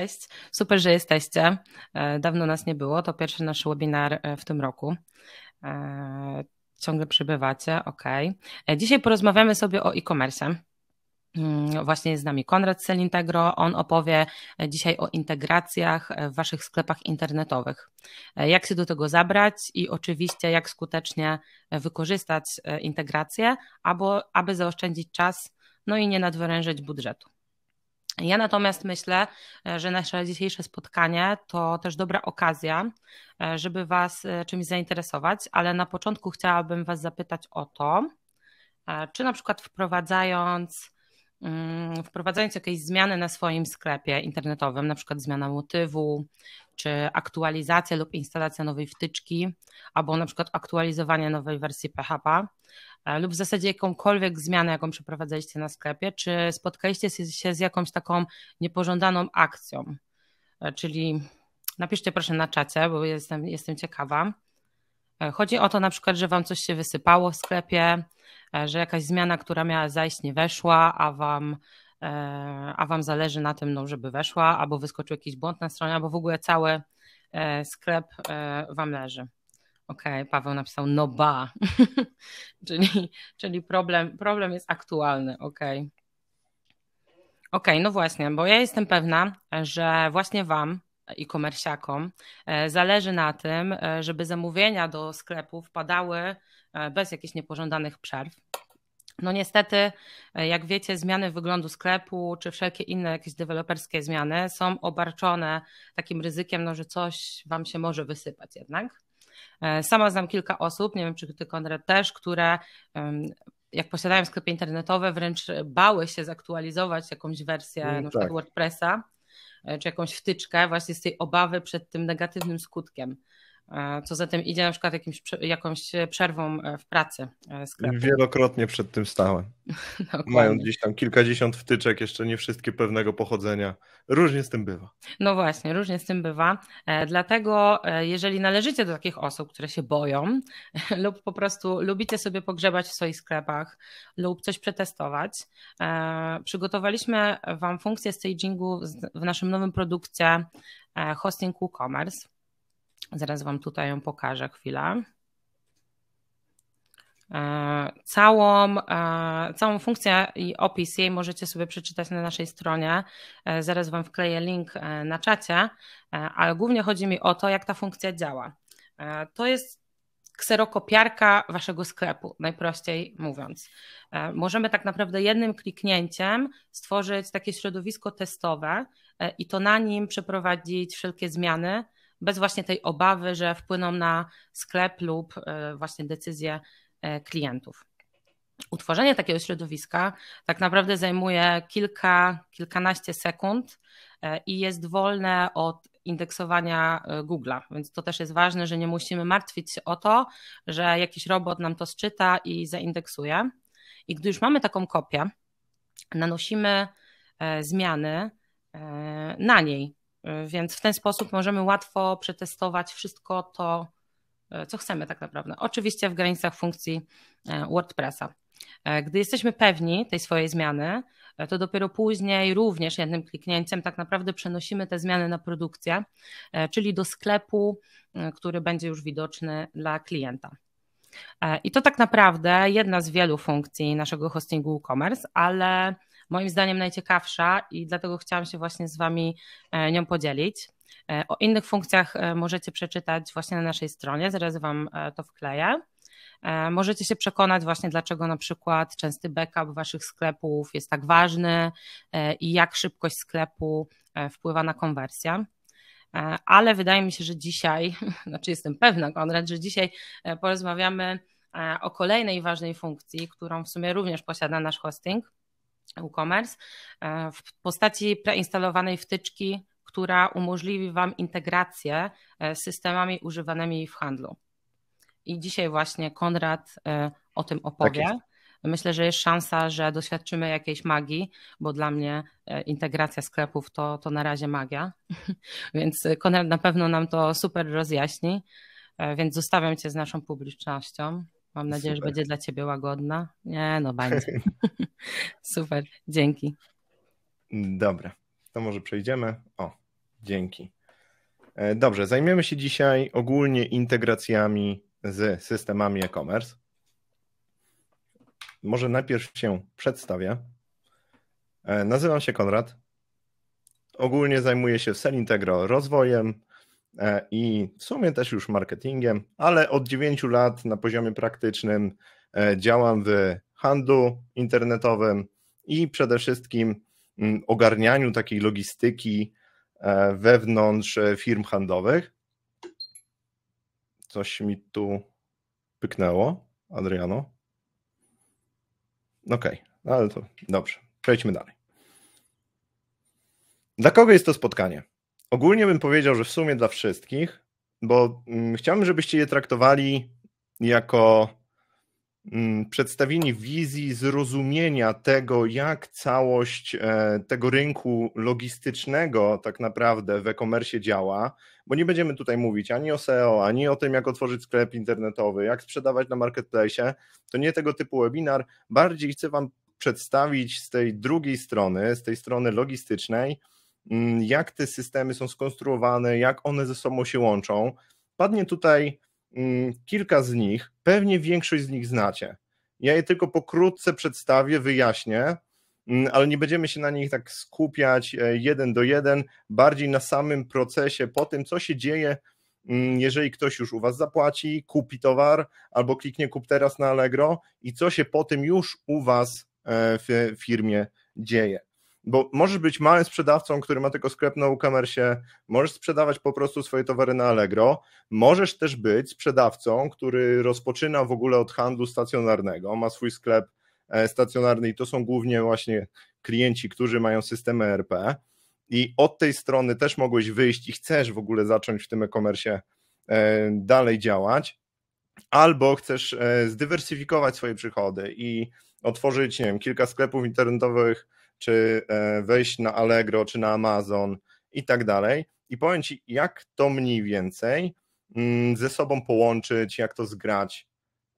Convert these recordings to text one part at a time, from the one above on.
Cześć, super, że jesteście. E, dawno nas nie było, to pierwszy nasz webinar e, w tym roku. E, ciągle przybywacie, ok. Dzisiaj porozmawiamy sobie o e-commerce. Mm, właśnie jest z nami Konrad Celintegro. On opowie dzisiaj o integracjach w waszych sklepach internetowych. Jak się do tego zabrać i oczywiście jak skutecznie wykorzystać integrację, aby, aby zaoszczędzić czas, no i nie nadwyrężyć budżetu. Ja natomiast myślę, e, że nasze dzisiejsze spotkanie to też dobra okazja, e, żeby Was e, czymś zainteresować, ale na początku chciałabym Was zapytać o to, czy na przykład wprowadzając, mm, wprowadzając jakieś zmiany na swoim sklepie internetowym, na przykład zmiana motywu, czy aktualizacja lub instalacja nowej wtyczki, albo na przykład aktualizowanie nowej wersji PHP, E, lub w zasadzie jakąkolwiek zmianę, jaką przeprowadzaliście na sklepie, czy spotkaliście się z jakąś taką niepożądaną akcją? E, czyli napiszcie proszę na czacie, bo jestem, jestem ciekawa. E, chodzi o to na przykład, że Wam coś się wysypało w sklepie, że jakaś zmiana, która miała zajść, nie weszła, a Wam, a wam zależy na tym, no, żeby weszła, albo wyskoczył jakiś błąd na stronie, albo w ogóle cały sklep Wam leży. Okej, okay, Paweł napisał no ba, czyli, czyli problem, problem jest aktualny, okej. Okay. Okej, okay, no właśnie, bo ja jestem pewna, że właśnie Wam i komersiakom e, zależy na tym, e, żeby zamówienia do sklepów padały e, bez jakichś niepożądanych przerw. No niestety, jak wiecie, zmiany wyglądu sklepu czy wszelkie inne jakieś deweloperskie zmiany są obarczone takim ryzykiem, no, że coś Wam się może wysypać jednak. E, sama znam kilka osób, nie wiem czy ty Konrad też, które jak posiadają sklepy internetowe, wręcz bały się zaktualizować jakąś wersję mm, na przykład tak. WordPressa e, czy jakąś wtyczkę właśnie z tej obawy przed tym negatywnym skutkiem. E, co za tym idzie na przykład jakimś, jakąś e, przerwą e, w pracy. Sklepu. Wielokrotnie przed tym stałem. Mając gdzieś tam kilkadziesiąt wtyczek, jeszcze nie wszystkie pewnego pochodzenia. Różnie z tym bywa. No właśnie, różnie z tym bywa. Dlatego, jeżeli należycie do takich osób, które się boją, lub po prostu lubicie sobie pogrzebać w swoich sklepach, lub coś przetestować, przygotowaliśmy Wam funkcję stagingu w naszym nowym produkcie hosting WooCommerce. Zaraz Wam tutaj ją pokażę chwilę. E, całą, e, całą funkcję i opis jej możecie sobie przeczytać na naszej stronie. E, zaraz Wam wkleję link na czacie, ale głównie chodzi mi o to, jak ta funkcja działa. To jest kserokopiarka waszego sklepu, najprościej mówiąc. Możemy tak naprawdę jednym kliknięciem stworzyć takie środowisko testowe i to na nim przeprowadzić wszelkie zmiany, bez właśnie tej obawy, że wpłyną na sklep lub e, właśnie decyzje e, klientów. Utworzenie takiego środowiska tak naprawdę zajmuje kilka, kilkanaście sekund e, i jest wolne od indeksowania Google'a, więc to też jest ważne, że nie musimy martwić się o to, że jakiś robot nam to sczyta i zaindeksuje. I gdy już mamy taką kopię, nanosimy zmiany na niej. E, więc w ten sposób możemy łatwo przetestować wszystko to, e, co chcemy tak naprawdę. Oczywiście w granicach funkcji e, WordPressa. Gdy jesteśmy pewni tej swojej zmiany, to dopiero później również jednym kliknięciem tak naprawdę przenosimy te zmiany na produkcję, czyli do sklepu, który będzie już widoczny dla klienta. I to tak naprawdę jedna z wielu funkcji naszego hostingu e-commerce, ale moim zdaniem najciekawsza i dlatego chciałam się właśnie z Wami e, nią podzielić. E, o innych funkcjach e, możecie przeczytać właśnie na naszej stronie, zaraz Wam to wkleję. Możecie się przekonać właśnie, dlaczego na przykład częsty backup waszych sklepów jest tak ważny i jak szybkość sklepu wpływa na konwersję. Ale wydaje mi się, że dzisiaj, znaczy jestem pewna, Konrad, że dzisiaj porozmawiamy o kolejnej ważnej funkcji, którą w sumie również posiada nasz hosting, WooCommerce e, w postaci preinstalowanej wtyczki, która umożliwi Wam integrację z e, systemami używanymi w handlu. I dzisiaj właśnie Konrad e, o tym opowie. Tak Myślę, że jest szansa, że doświadczymy jakiejś magii, bo dla mnie integracja sklepów to, to na razie magia. Więc Konrad na pewno nam to super rozjaśni. Więc zostawiam Cię z naszą publicznością. Mam nadzieję, Super. że będzie dla ciebie łagodna. Nie, no będzie. Super, dzięki. Dobra, to może przejdziemy. O, dzięki. E, dobrze, zajmiemy się dzisiaj ogólnie integracjami z systemami e-commerce. Może najpierw się przedstawię. E, nazywam się Konrad. Ogólnie zajmuję się Selintegro rozwojem, E, i w sumie też już marketingiem, ale od 9 lat na poziomie praktycznym e, działam w handlu internetowym i przede wszystkim mm, ogarnianiu takiej logistyki e, wewnątrz firm handlowych. Coś mi tu pyknęło, Adriano. Okej, okay, no ale to dobrze. Przejdźmy dalej. Dla kogo jest to spotkanie? ogólnie bym powiedział, że w sumie dla wszystkich, bo mm, chciałbym, żebyście je traktowali jako mm, przedstawienie wizji zrozumienia tego, jak całość e, tego rynku logistycznego tak naprawdę w e-commerce działa, bo nie będziemy tutaj mówić ani o SEO, ani o tym, jak otworzyć sklep internetowy, jak sprzedawać na marketplace. To nie tego typu webinar. Bardziej chcę Wam przedstawić z tej drugiej strony, z tej strony logistycznej, Mm, jak te systemy są skonstruowane, jak one ze sobą się łączą. Padnie tutaj mm, kilka z nich, pewnie większość z nich znacie. Ja je tylko pokrótce przedstawię, wyjaśnię, mm, ale nie będziemy się na nich tak skupiać e, jeden do jeden, bardziej na samym procesie, po tym, co się dzieje, jeżeli ktoś już u Was zapłaci, kupi towar albo kliknie kup teraz na Allegro i co się po tym już u Was e, w firmie dzieje bo możesz być małym sprzedawcą, który ma tylko sklep na WooCommerce, możesz sprzedawać po prostu swoje towary na Allegro, możesz też być sprzedawcą, który rozpoczyna w ogóle od handlu stacjonarnego, ma swój sklep e, stacjonarny i to są głównie właśnie klienci, którzy mają systemy ERP i od tej strony też mogłeś wyjść i chcesz w ogóle zacząć w tym e-commerce e, dalej działać, albo chcesz e, zdywersyfikować swoje przychody i otworzyć, nie wiem, kilka sklepów internetowych czy e, wejść na Allegro, czy na Amazon i tak dalej. I powiem Ci, jak to mniej więcej mm, ze sobą połączyć, jak to zgrać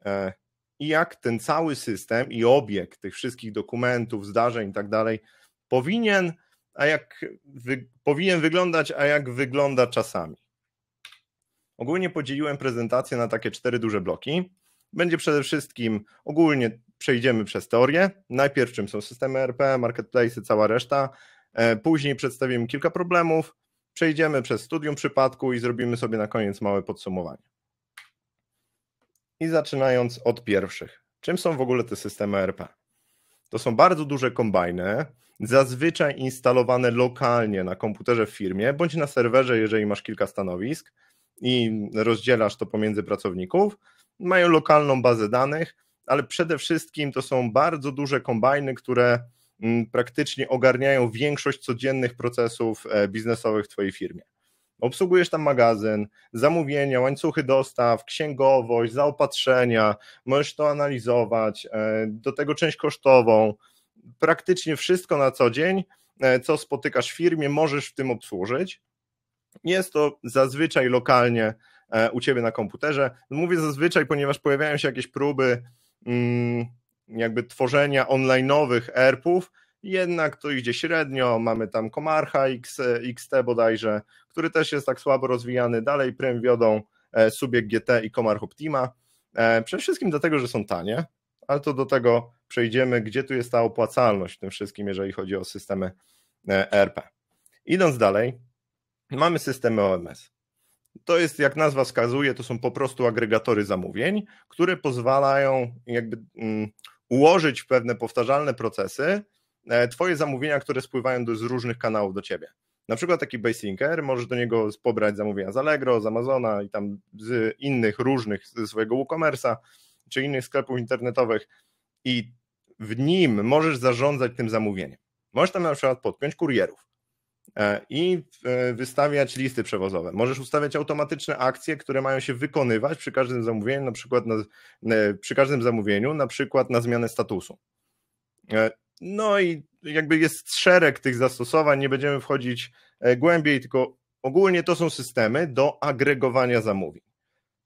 e, i jak ten cały system i obieg tych wszystkich dokumentów, zdarzeń i tak dalej powinien, a jak wy, powinien wyglądać, a jak wygląda czasami. Ogólnie podzieliłem prezentację na takie cztery duże bloki. Będzie przede wszystkim ogólnie przejdziemy przez teorię. Najpierw czym są systemy RP, marketplace, cała reszta. E, później przedstawimy kilka problemów, przejdziemy przez studium przypadku i zrobimy sobie na koniec małe podsumowanie. I zaczynając od pierwszych. Czym są w ogóle te systemy RP? To są bardzo duże kombajny, zazwyczaj instalowane lokalnie na komputerze w firmie bądź na serwerze, jeżeli masz kilka stanowisk i rozdzielasz to pomiędzy pracowników. Mają lokalną bazę danych, ale przede wszystkim to są bardzo duże kombajny, które mm, praktycznie ogarniają większość codziennych procesów e, biznesowych w Twojej firmie. Obsługujesz tam magazyn, zamówienia, łańcuchy dostaw, księgowość, zaopatrzenia, możesz to analizować, e, do tego część kosztową. Praktycznie wszystko na co dzień, e, co spotykasz w firmie, możesz w tym obsłużyć. Jest to zazwyczaj lokalnie u ciebie na komputerze. Mówię zazwyczaj, ponieważ pojawiają się jakieś próby Mm, jakby tworzenia online'owych ERPów, jednak to idzie średnio, mamy tam Komarcha X, XT bodajże, który też jest tak słabo rozwijany, dalej prym wiodą e, Subiek GT i Komarch Optima, e, przede wszystkim dlatego, że są tanie, ale to do tego przejdziemy, gdzie tu jest ta opłacalność w tym wszystkim, jeżeli chodzi o systemy e, ERP. Idąc dalej, mamy systemy OMS. To jest, jak nazwa wskazuje, to są po prostu agregatory zamówień, które pozwalają jakby mm, ułożyć w pewne powtarzalne procesy e, Twoje zamówienia, które spływają do, z różnych kanałów do Ciebie. Na przykład taki Basinker, możesz do niego pobrać zamówienia z Allegro, z Amazona i tam z innych różnych, ze swojego WooCommerce'a czy innych sklepów internetowych i w nim możesz zarządzać tym zamówieniem. Możesz tam na przykład podpiąć kurierów, E, i e, wystawiać listy przewozowe. Możesz ustawiać automatyczne akcje, które mają się wykonywać przy każdym zamówieniu, na przykład na, e, przy każdym zamówieniu, na przykład na zmianę statusu. No i jakby jest szereg tych zastosowań, nie będziemy wchodzić głębiej, tylko ogólnie to są systemy do agregowania zamówień.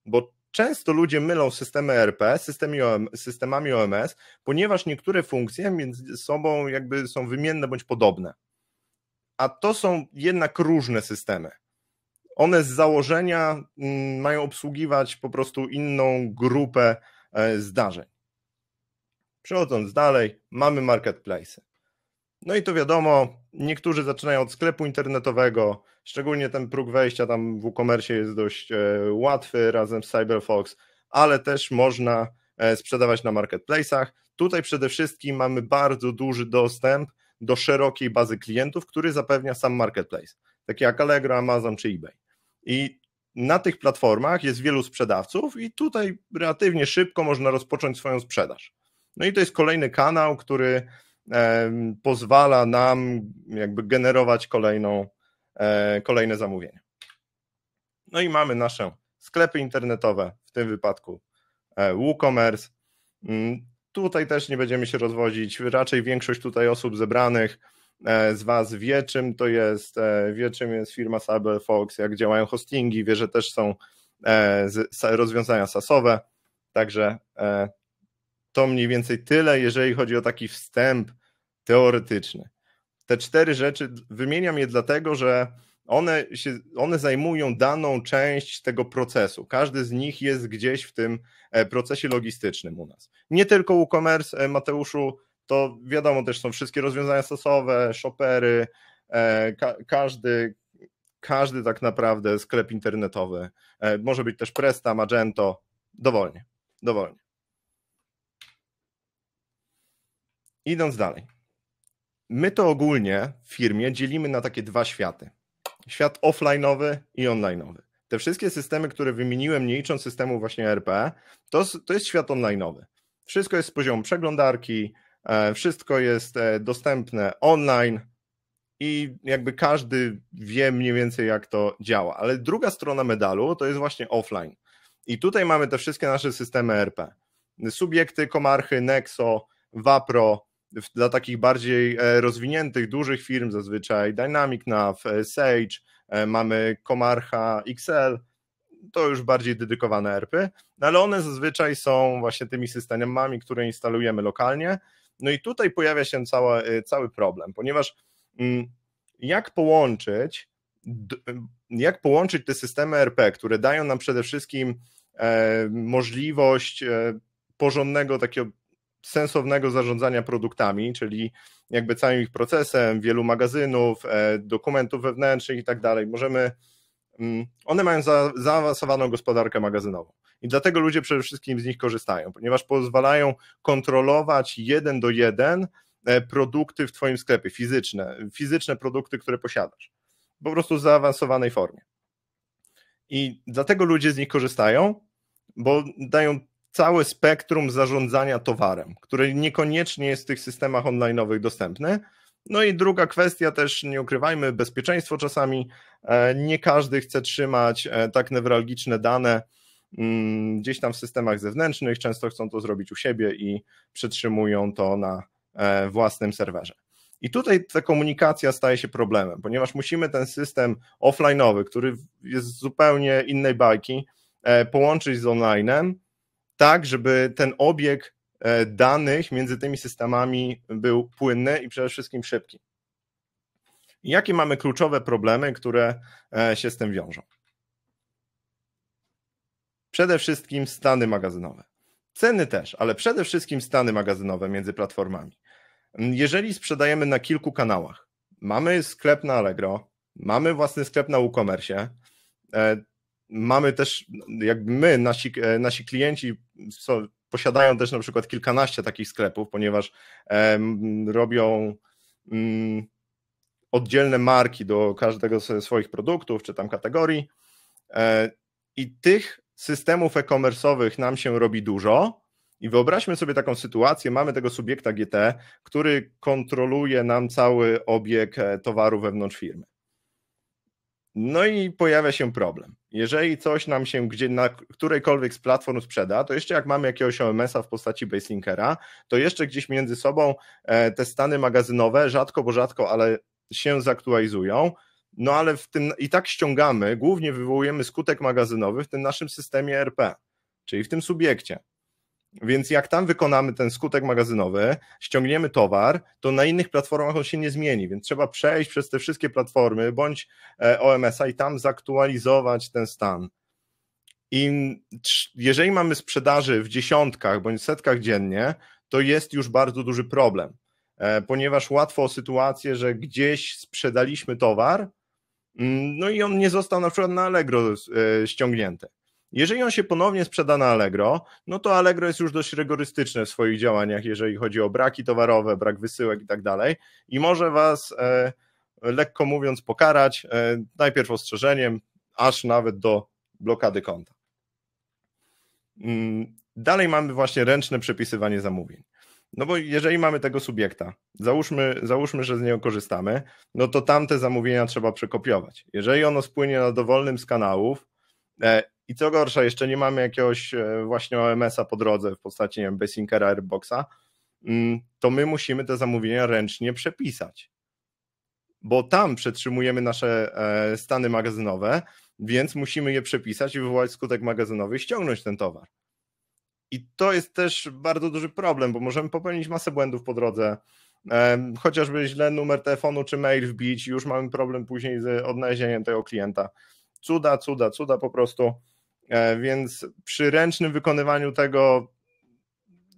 Bo często ludzie mylą systemy ERP z systemami OMS, ponieważ niektóre funkcje między sobą jakby są wymienne bądź podobne a to są jednak różne systemy. One z założenia mm, mają obsługiwać po prostu inną grupę e, zdarzeń. Przechodząc dalej, mamy marketplace. No i to wiadomo, niektórzy zaczynają od sklepu internetowego, szczególnie ten próg wejścia tam w e-commerce jest dość e, łatwy razem z CyberFox, ale też można e, sprzedawać na marketplace'ach. Tutaj przede wszystkim mamy bardzo duży dostęp do szerokiej bazy klientów, który zapewnia sam marketplace, takie jak Allegro, Amazon czy eBay. I na tych platformach jest wielu sprzedawców i tutaj relatywnie szybko można rozpocząć swoją sprzedaż. No i to jest kolejny kanał, który pozwala nam jakby generować kolejną, e, kolejne zamówienie. No i mamy nasze sklepy internetowe, w tym wypadku e, WooCommerce. Mm, Tutaj też nie będziemy się rozwodzić. Raczej większość tutaj osób zebranych e, z Was wie, czym to jest, e, wie, czym jest firma Fox, jak działają hostingi, wie, że też są e, rozwiązania sasowe. Także to mniej więcej tyle, jeżeli chodzi o taki wstęp teoretyczny. Te cztery rzeczy wymieniam je dlatego, że one, się, one zajmują daną część tego procesu. Każdy z nich jest gdzieś w tym e, procesie logistycznym u nas. Nie tylko WooCommerce, e, Mateuszu, to wiadomo też są wszystkie rozwiązania stosowe, shoppery, e, ka każdy, każdy tak naprawdę sklep internetowy. Może być też Presta, Magento, dowolnie, dowolnie. Idąc dalej. My to ogólnie w firmie dzielimy na takie dwa światy świat offlineowy i onlineowy. Te wszystkie systemy, które wymieniłem, nie licząc systemu właśnie RP, to, to jest świat onlineowy. Wszystko jest z poziomu przeglądarki, e, wszystko jest e, dostępne online i jakby każdy wie mniej więcej jak to działa. Ale druga strona medalu to jest właśnie offline. I tutaj mamy te wszystkie nasze systemy RP. Subiekty, Komarchy, Nexo, Wapro, dla takich bardziej e, rozwiniętych, dużych firm zazwyczaj Dynamic Nav, e, Sage, e, mamy Komarcha XL, to już bardziej dedykowane ERPy, no, ale one zazwyczaj są właśnie tymi systemami, które instalujemy lokalnie. No i tutaj pojawia się cały problem, ponieważ mm, jak połączyć, jak połączyć te systemy ERP, które dają nam przede wszystkim możliwość porządnego takiego sensownego zarządzania produktami, czyli jakby całym ich procesem, wielu magazynów, e, dokumentów wewnętrznych i tak dalej. Możemy, mm, one mają za, zaawansowaną gospodarkę magazynową. I dlatego ludzie przede wszystkim z nich korzystają, ponieważ pozwalają kontrolować jeden do jeden e, produkty w Twoim sklepie, fizyczne, fizyczne produkty, które posiadasz. Po prostu w zaawansowanej formie. I dlatego ludzie z nich korzystają, bo dają całe spektrum zarządzania towarem, które niekoniecznie jest w tych systemach online'owych dostępne. No i druga kwestia też, nie ukrywajmy, bezpieczeństwo czasami. E, nie każdy chce trzymać e, tak newralgiczne dane mm, gdzieś tam w systemach zewnętrznych, często chcą to zrobić u siebie i przetrzymują to na e, własnym serwerze. I tutaj ta komunikacja staje się problemem, ponieważ musimy ten system offline'owy, który jest zupełnie innej bajki, połączyć z online'em, tak, żeby ten obieg e, danych między tymi systemami był płynny i przede wszystkim szybki. Jakie mamy kluczowe problemy, które e, się z tym wiążą? Przede wszystkim stany magazynowe. Ceny też, ale przede wszystkim stany magazynowe między platformami. Jeżeli sprzedajemy na kilku kanałach, mamy sklep na Allegro, mamy własny sklep na WooCommerce, mamy też, jakby my, nasi, e, nasi klienci posiadają też na przykład kilkanaście takich sklepów, ponieważ um, robią um, oddzielne marki do każdego ze swoich produktów czy tam kategorii. E, I tych systemów e-commerce'owych nam się robi dużo. I wyobraźmy sobie taką sytuację, mamy tego subiekta GT, który kontroluje nam cały obieg e, towaru wewnątrz firmy. No i pojawia się problem jeżeli coś nam się gdzie na którejkolwiek z platform sprzeda, to jeszcze jak mamy jakiegoś OMS-a w postaci baselinkera, to jeszcze gdzieś między sobą e, te stany magazynowe rzadko, bo rzadko, ale się zaktualizują. No ale w tym i tak ściągamy, głównie wywołujemy skutek magazynowy w tym naszym systemie RP, czyli w tym subiekcie. Więc jak tam wykonamy ten skutek magazynowy, ściągniemy towar, to na innych platformach on się nie zmieni, więc trzeba przejść przez te wszystkie platformy bądź e, OMS-a i tam zaktualizować ten stan. I jeżeli mamy sprzedaży w dziesiątkach bądź setkach dziennie, to jest już bardzo duży problem, e, ponieważ łatwo o sytuację, że gdzieś sprzedaliśmy towar, mm, no i on nie został na przykład na Allegro e, ściągnięty. Jeżeli on się ponownie sprzeda na Allegro, no to Allegro jest już dość rygorystyczne w swoich działaniach, jeżeli chodzi o braki towarowe, brak wysyłek i tak dalej, i może was, e, lekko mówiąc, pokarać e, najpierw ostrzeżeniem, aż nawet do blokady konta. Mm, dalej mamy właśnie ręczne przepisywanie zamówień. No bo jeżeli mamy tego subiekta, załóżmy, załóżmy, że z niego korzystamy, no to tamte zamówienia trzeba przekopiować. Jeżeli ono spłynie na dowolnym z kanałów e, i co gorsza, jeszcze nie mamy jakiegoś e, właśnie OMS-a po drodze w postaci, nie wiem, Basinkera, Airboxa, mm, to my musimy te zamówienia ręcznie przepisać. Bo tam przetrzymujemy nasze e, stany magazynowe, więc musimy je przepisać i wywołać skutek magazynowy i ściągnąć ten towar. I to jest też bardzo duży problem, bo możemy popełnić masę błędów po drodze. E, chociażby źle numer telefonu czy mail wbić, już mamy problem później z odnalezieniem tego klienta. Cuda, cuda, cuda po prostu. E, więc przy ręcznym wykonywaniu tego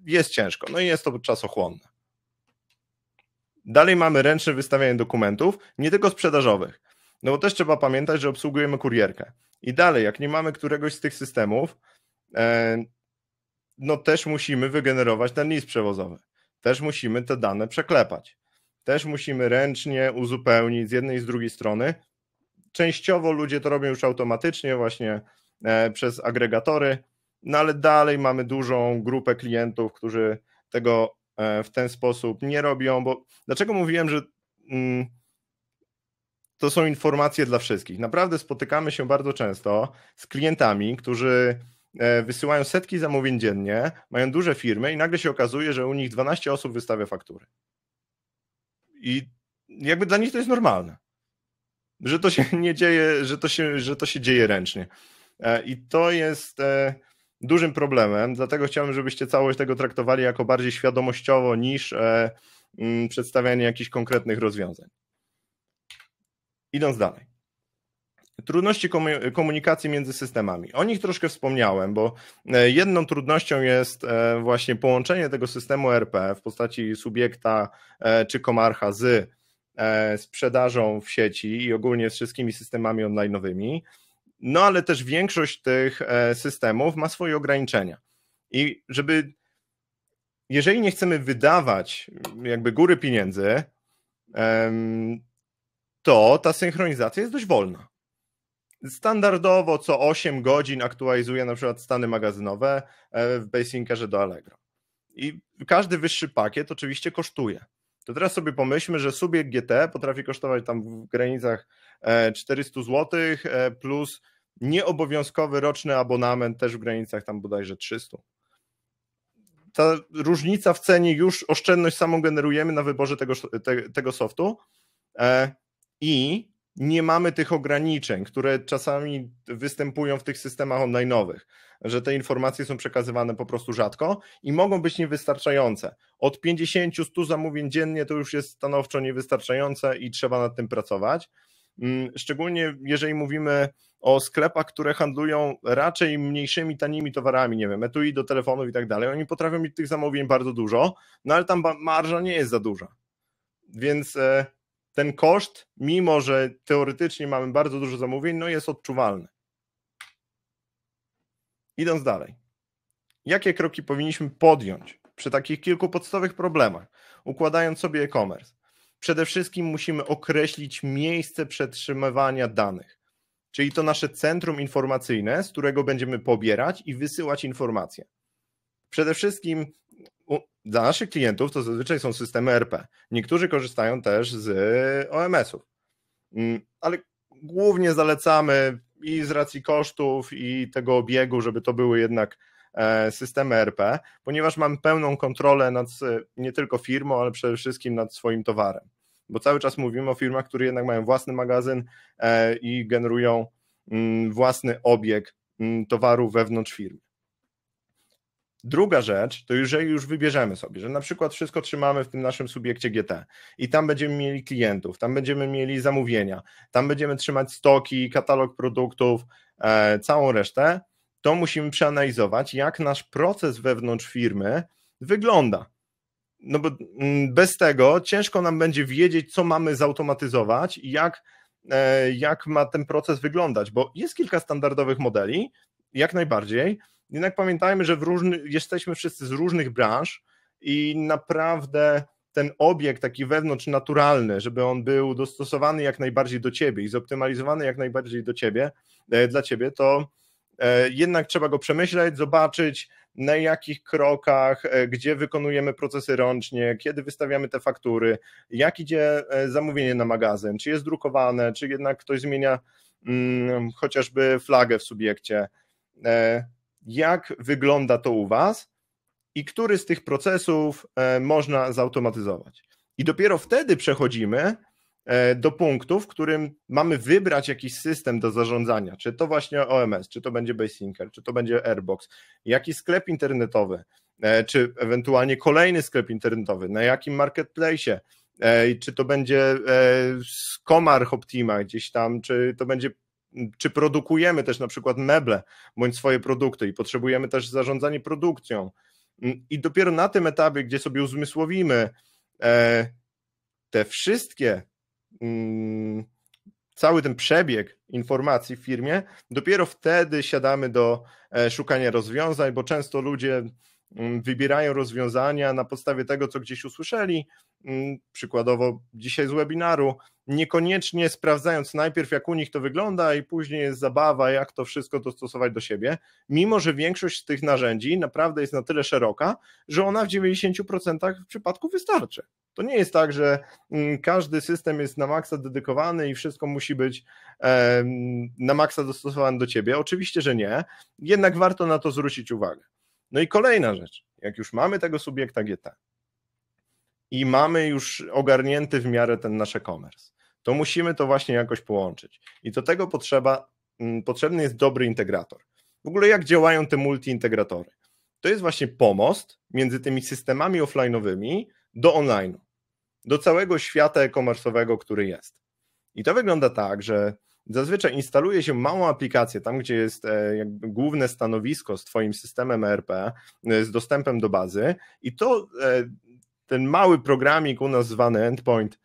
jest ciężko, no i jest to czasochłonne. Dalej mamy ręczne wystawianie dokumentów, nie tylko sprzedażowych, no bo też trzeba pamiętać, że obsługujemy kurierkę. I dalej, jak nie mamy któregoś z tych systemów, e, no też musimy wygenerować ten list przewozowy. Też musimy te dane przeklepać. Też musimy ręcznie uzupełnić z jednej i z drugiej strony. Częściowo ludzie to robią już automatycznie, właśnie E, przez agregatory, no ale dalej mamy dużą grupę klientów, którzy tego e, w ten sposób nie robią, bo dlaczego mówiłem, że mm, to są informacje dla wszystkich? Naprawdę spotykamy się bardzo często z klientami, którzy e, wysyłają setki zamówień dziennie, mają duże firmy i nagle się okazuje, że u nich 12 osób wystawia faktury. I jakby dla nich to jest normalne, że to się nie dzieje, że to się, że to się dzieje ręcznie. E, I to jest e, dużym problemem, dlatego chciałbym, żebyście całość tego traktowali jako bardziej świadomościowo niż e, mm, przedstawianie jakichś konkretnych rozwiązań. Idąc dalej. Trudności komunikacji między systemami. O nich troszkę wspomniałem, bo jedną trudnością jest właśnie połączenie tego systemu RP w postaci subiekta czy komarcha z sprzedażą w sieci i ogólnie z wszystkimi systemami online. No ale też większość tych e, systemów ma swoje ograniczenia. I żeby, jeżeli nie chcemy wydawać jakby góry pieniędzy, to ta synchronizacja jest dość wolna. Standardowo co 8 godzin aktualizuje na przykład stany magazynowe e, w Basinkerze do Allegro. I każdy wyższy pakiet oczywiście kosztuje to teraz sobie pomyślmy, że subjekt GT potrafi kosztować tam w granicach 400 e, zł e, plus nieobowiązkowy roczny abonament też w granicach tam bodajże 300. Ta różnica w cenie już oszczędność samą generujemy na wyborze tego, te, tego softu e, i nie mamy tych ograniczeń, które czasami występują w tych systemach online'owych że te informacje są przekazywane po prostu rzadko i mogą być niewystarczające. Od 50-100 zamówień dziennie to już jest stanowczo niewystarczające i trzeba nad tym pracować. Mm, szczególnie jeżeli mówimy o sklepach, które handlują raczej mniejszymi, tanimi towarami, nie wiem, etui do telefonów i tak dalej, oni potrafią mieć tych zamówień bardzo dużo, no ale tam marża nie jest za duża. Więc e, ten koszt, mimo że teoretycznie mamy bardzo dużo zamówień, no jest odczuwalny. Idąc dalej, jakie kroki powinniśmy podjąć przy takich kilku podstawowych problemach, układając sobie e-commerce? Przede wszystkim musimy określić miejsce przetrzymywania danych, czyli to nasze centrum informacyjne, z którego będziemy pobierać i wysyłać informacje. Przede wszystkim dla naszych klientów to zazwyczaj są systemy RP. Niektórzy korzystają też z OMS-ów, mm, ale głównie zalecamy i z racji kosztów i tego obiegu, żeby to były jednak e, systemy RP, ponieważ mam pełną kontrolę nad e, nie tylko firmą, ale przede wszystkim nad swoim towarem. Bo cały czas mówimy o firmach, które jednak mają własny magazyn e, i generują mm, własny obieg mm, towaru wewnątrz firmy. Druga rzecz, to jeżeli już wybierzemy sobie, że na przykład wszystko trzymamy w tym naszym subiekcie GT i tam będziemy mieli klientów, tam będziemy mieli zamówienia, tam będziemy trzymać stoki, katalog produktów, e, całą resztę, to musimy przeanalizować, jak nasz proces wewnątrz firmy wygląda. No bo mm, bez tego ciężko nam będzie wiedzieć, co mamy zautomatyzować i jak, e, jak ma ten proces wyglądać, bo jest kilka standardowych modeli, jak najbardziej jednak pamiętajmy, że w różny, jesteśmy wszyscy z różnych branż i naprawdę ten obiekt taki wewnątrz naturalny, żeby on był dostosowany jak najbardziej do ciebie i zoptymalizowany jak najbardziej do ciebie, e, dla ciebie, to e, jednak trzeba go przemyśleć, zobaczyć na jakich krokach, e, gdzie wykonujemy procesy rącznie, kiedy wystawiamy te faktury, jak idzie zamówienie na magazyn, czy jest drukowane, czy jednak ktoś zmienia mm, chociażby flagę w subiekcie jak wygląda to u Was i który z tych procesów e, można zautomatyzować. I dopiero wtedy przechodzimy e, do punktu, w którym mamy wybrać jakiś system do zarządzania, czy to właśnie OMS, czy to będzie Basinker, czy to będzie Airbox, jaki sklep internetowy, e, czy ewentualnie kolejny sklep internetowy, na jakim marketplace, czy to będzie Komar Optima gdzieś tam, czy to będzie czy produkujemy też na przykład meble bądź swoje produkty i potrzebujemy też zarządzanie produkcją. Mm, I dopiero na tym etapie, gdzie sobie uzmysłowimy e, te wszystkie, mm, cały ten przebieg informacji w firmie, dopiero wtedy siadamy do e, szukania rozwiązań, bo często ludzie Mm, wybierają rozwiązania na podstawie tego, co gdzieś usłyszeli, mm, przykładowo dzisiaj z webinaru, niekoniecznie sprawdzając najpierw, jak u nich to wygląda, i później jest zabawa, jak to wszystko dostosować do siebie, mimo że większość z tych narzędzi naprawdę jest na tyle szeroka, że ona w 90% w przypadku wystarczy. To nie jest tak, że mm, każdy system jest na maksa dedykowany i wszystko musi być na maksa dostosowane do ciebie. Oczywiście, że nie, jednak warto na to zwrócić uwagę. No i kolejna rzecz, jak już mamy tego subiekta GT i mamy już ogarnięty w miarę ten nasz e-commerce, to musimy to właśnie jakoś połączyć. I do tego potrzeba, mm, potrzebny jest dobry integrator. W ogóle jak działają te multiintegratory? To jest właśnie pomost między tymi systemami offline'owymi do online'u, do całego świata e-commerce'owego, który jest. I to wygląda tak, że Zazwyczaj instaluje się małą aplikację, tam gdzie jest e, główne stanowisko z Twoim systemem ERP, e, z dostępem do bazy, i to e, ten mały programik u nas zwany endpoint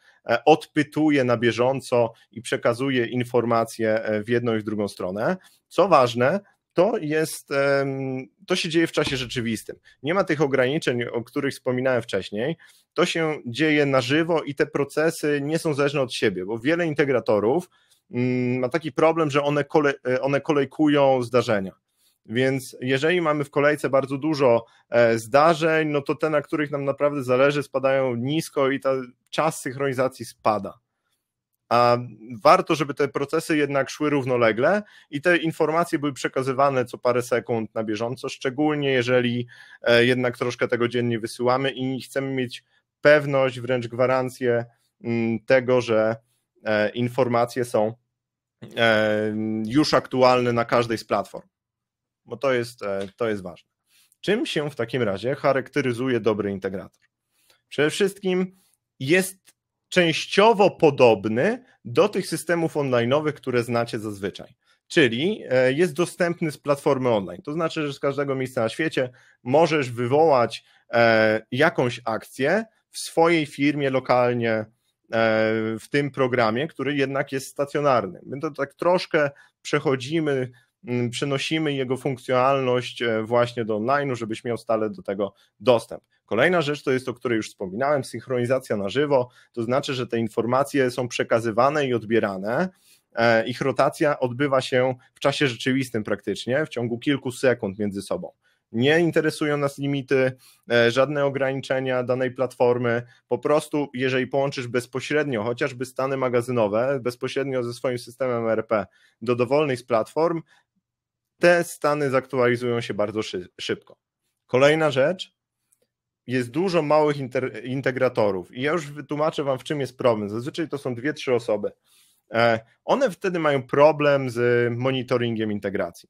odpytuje na bieżąco i przekazuje informacje w jedną i w drugą stronę. Co ważne, to jest, to się dzieje w czasie rzeczywistym. Nie ma tych ograniczeń, o których wspominałem wcześniej. To się dzieje na żywo i te procesy nie są zależne od siebie, bo wiele integratorów mm, ma taki problem, że one, kole, e, one kolejkują zdarzenia. Więc jeżeli mamy w kolejce bardzo dużo e, zdarzeń, no to te, na których nam naprawdę zależy, spadają nisko i ta, czas synchronizacji spada a warto, żeby te procesy jednak szły równolegle i te informacje były przekazywane co parę sekund na bieżąco, szczególnie jeżeli e, jednak troszkę tego dziennie wysyłamy i chcemy mieć pewność, wręcz gwarancję mm, tego, że e, informacje są e, już aktualne na każdej z platform. Bo to jest, to jest ważne. Czym się w takim razie charakteryzuje dobry integrator? Przede wszystkim jest częściowo podobny do tych systemów onlineowych, które znacie zazwyczaj. Czyli e, jest dostępny z platformy online. To znaczy, że z każdego miejsca na świecie możesz wywołać e, jakąś akcję w swojej firmie lokalnie e, w tym programie, który jednak jest stacjonarny. My to tak troszkę przechodzimy Mm, przenosimy jego funkcjonalność e, właśnie do online, żebyś miał stale do tego dostęp. Kolejna rzecz to jest, o której już wspominałem, synchronizacja na żywo, to znaczy, że te informacje są przekazywane i odbierane. E, ich rotacja odbywa się w czasie rzeczywistym praktycznie, w ciągu kilku sekund między sobą. Nie interesują nas limity, e, żadne ograniczenia danej platformy. Po prostu, jeżeli połączysz bezpośrednio chociażby stany magazynowe, bezpośrednio ze swoim systemem RP do dowolnej z platform, te stany zaktualizują się bardzo szybko. Kolejna rzecz, jest dużo małych integratorów i ja już wytłumaczę Wam, w czym jest problem. Zazwyczaj to są dwie, trzy osoby. E, one wtedy mają problem z monitoringiem integracji.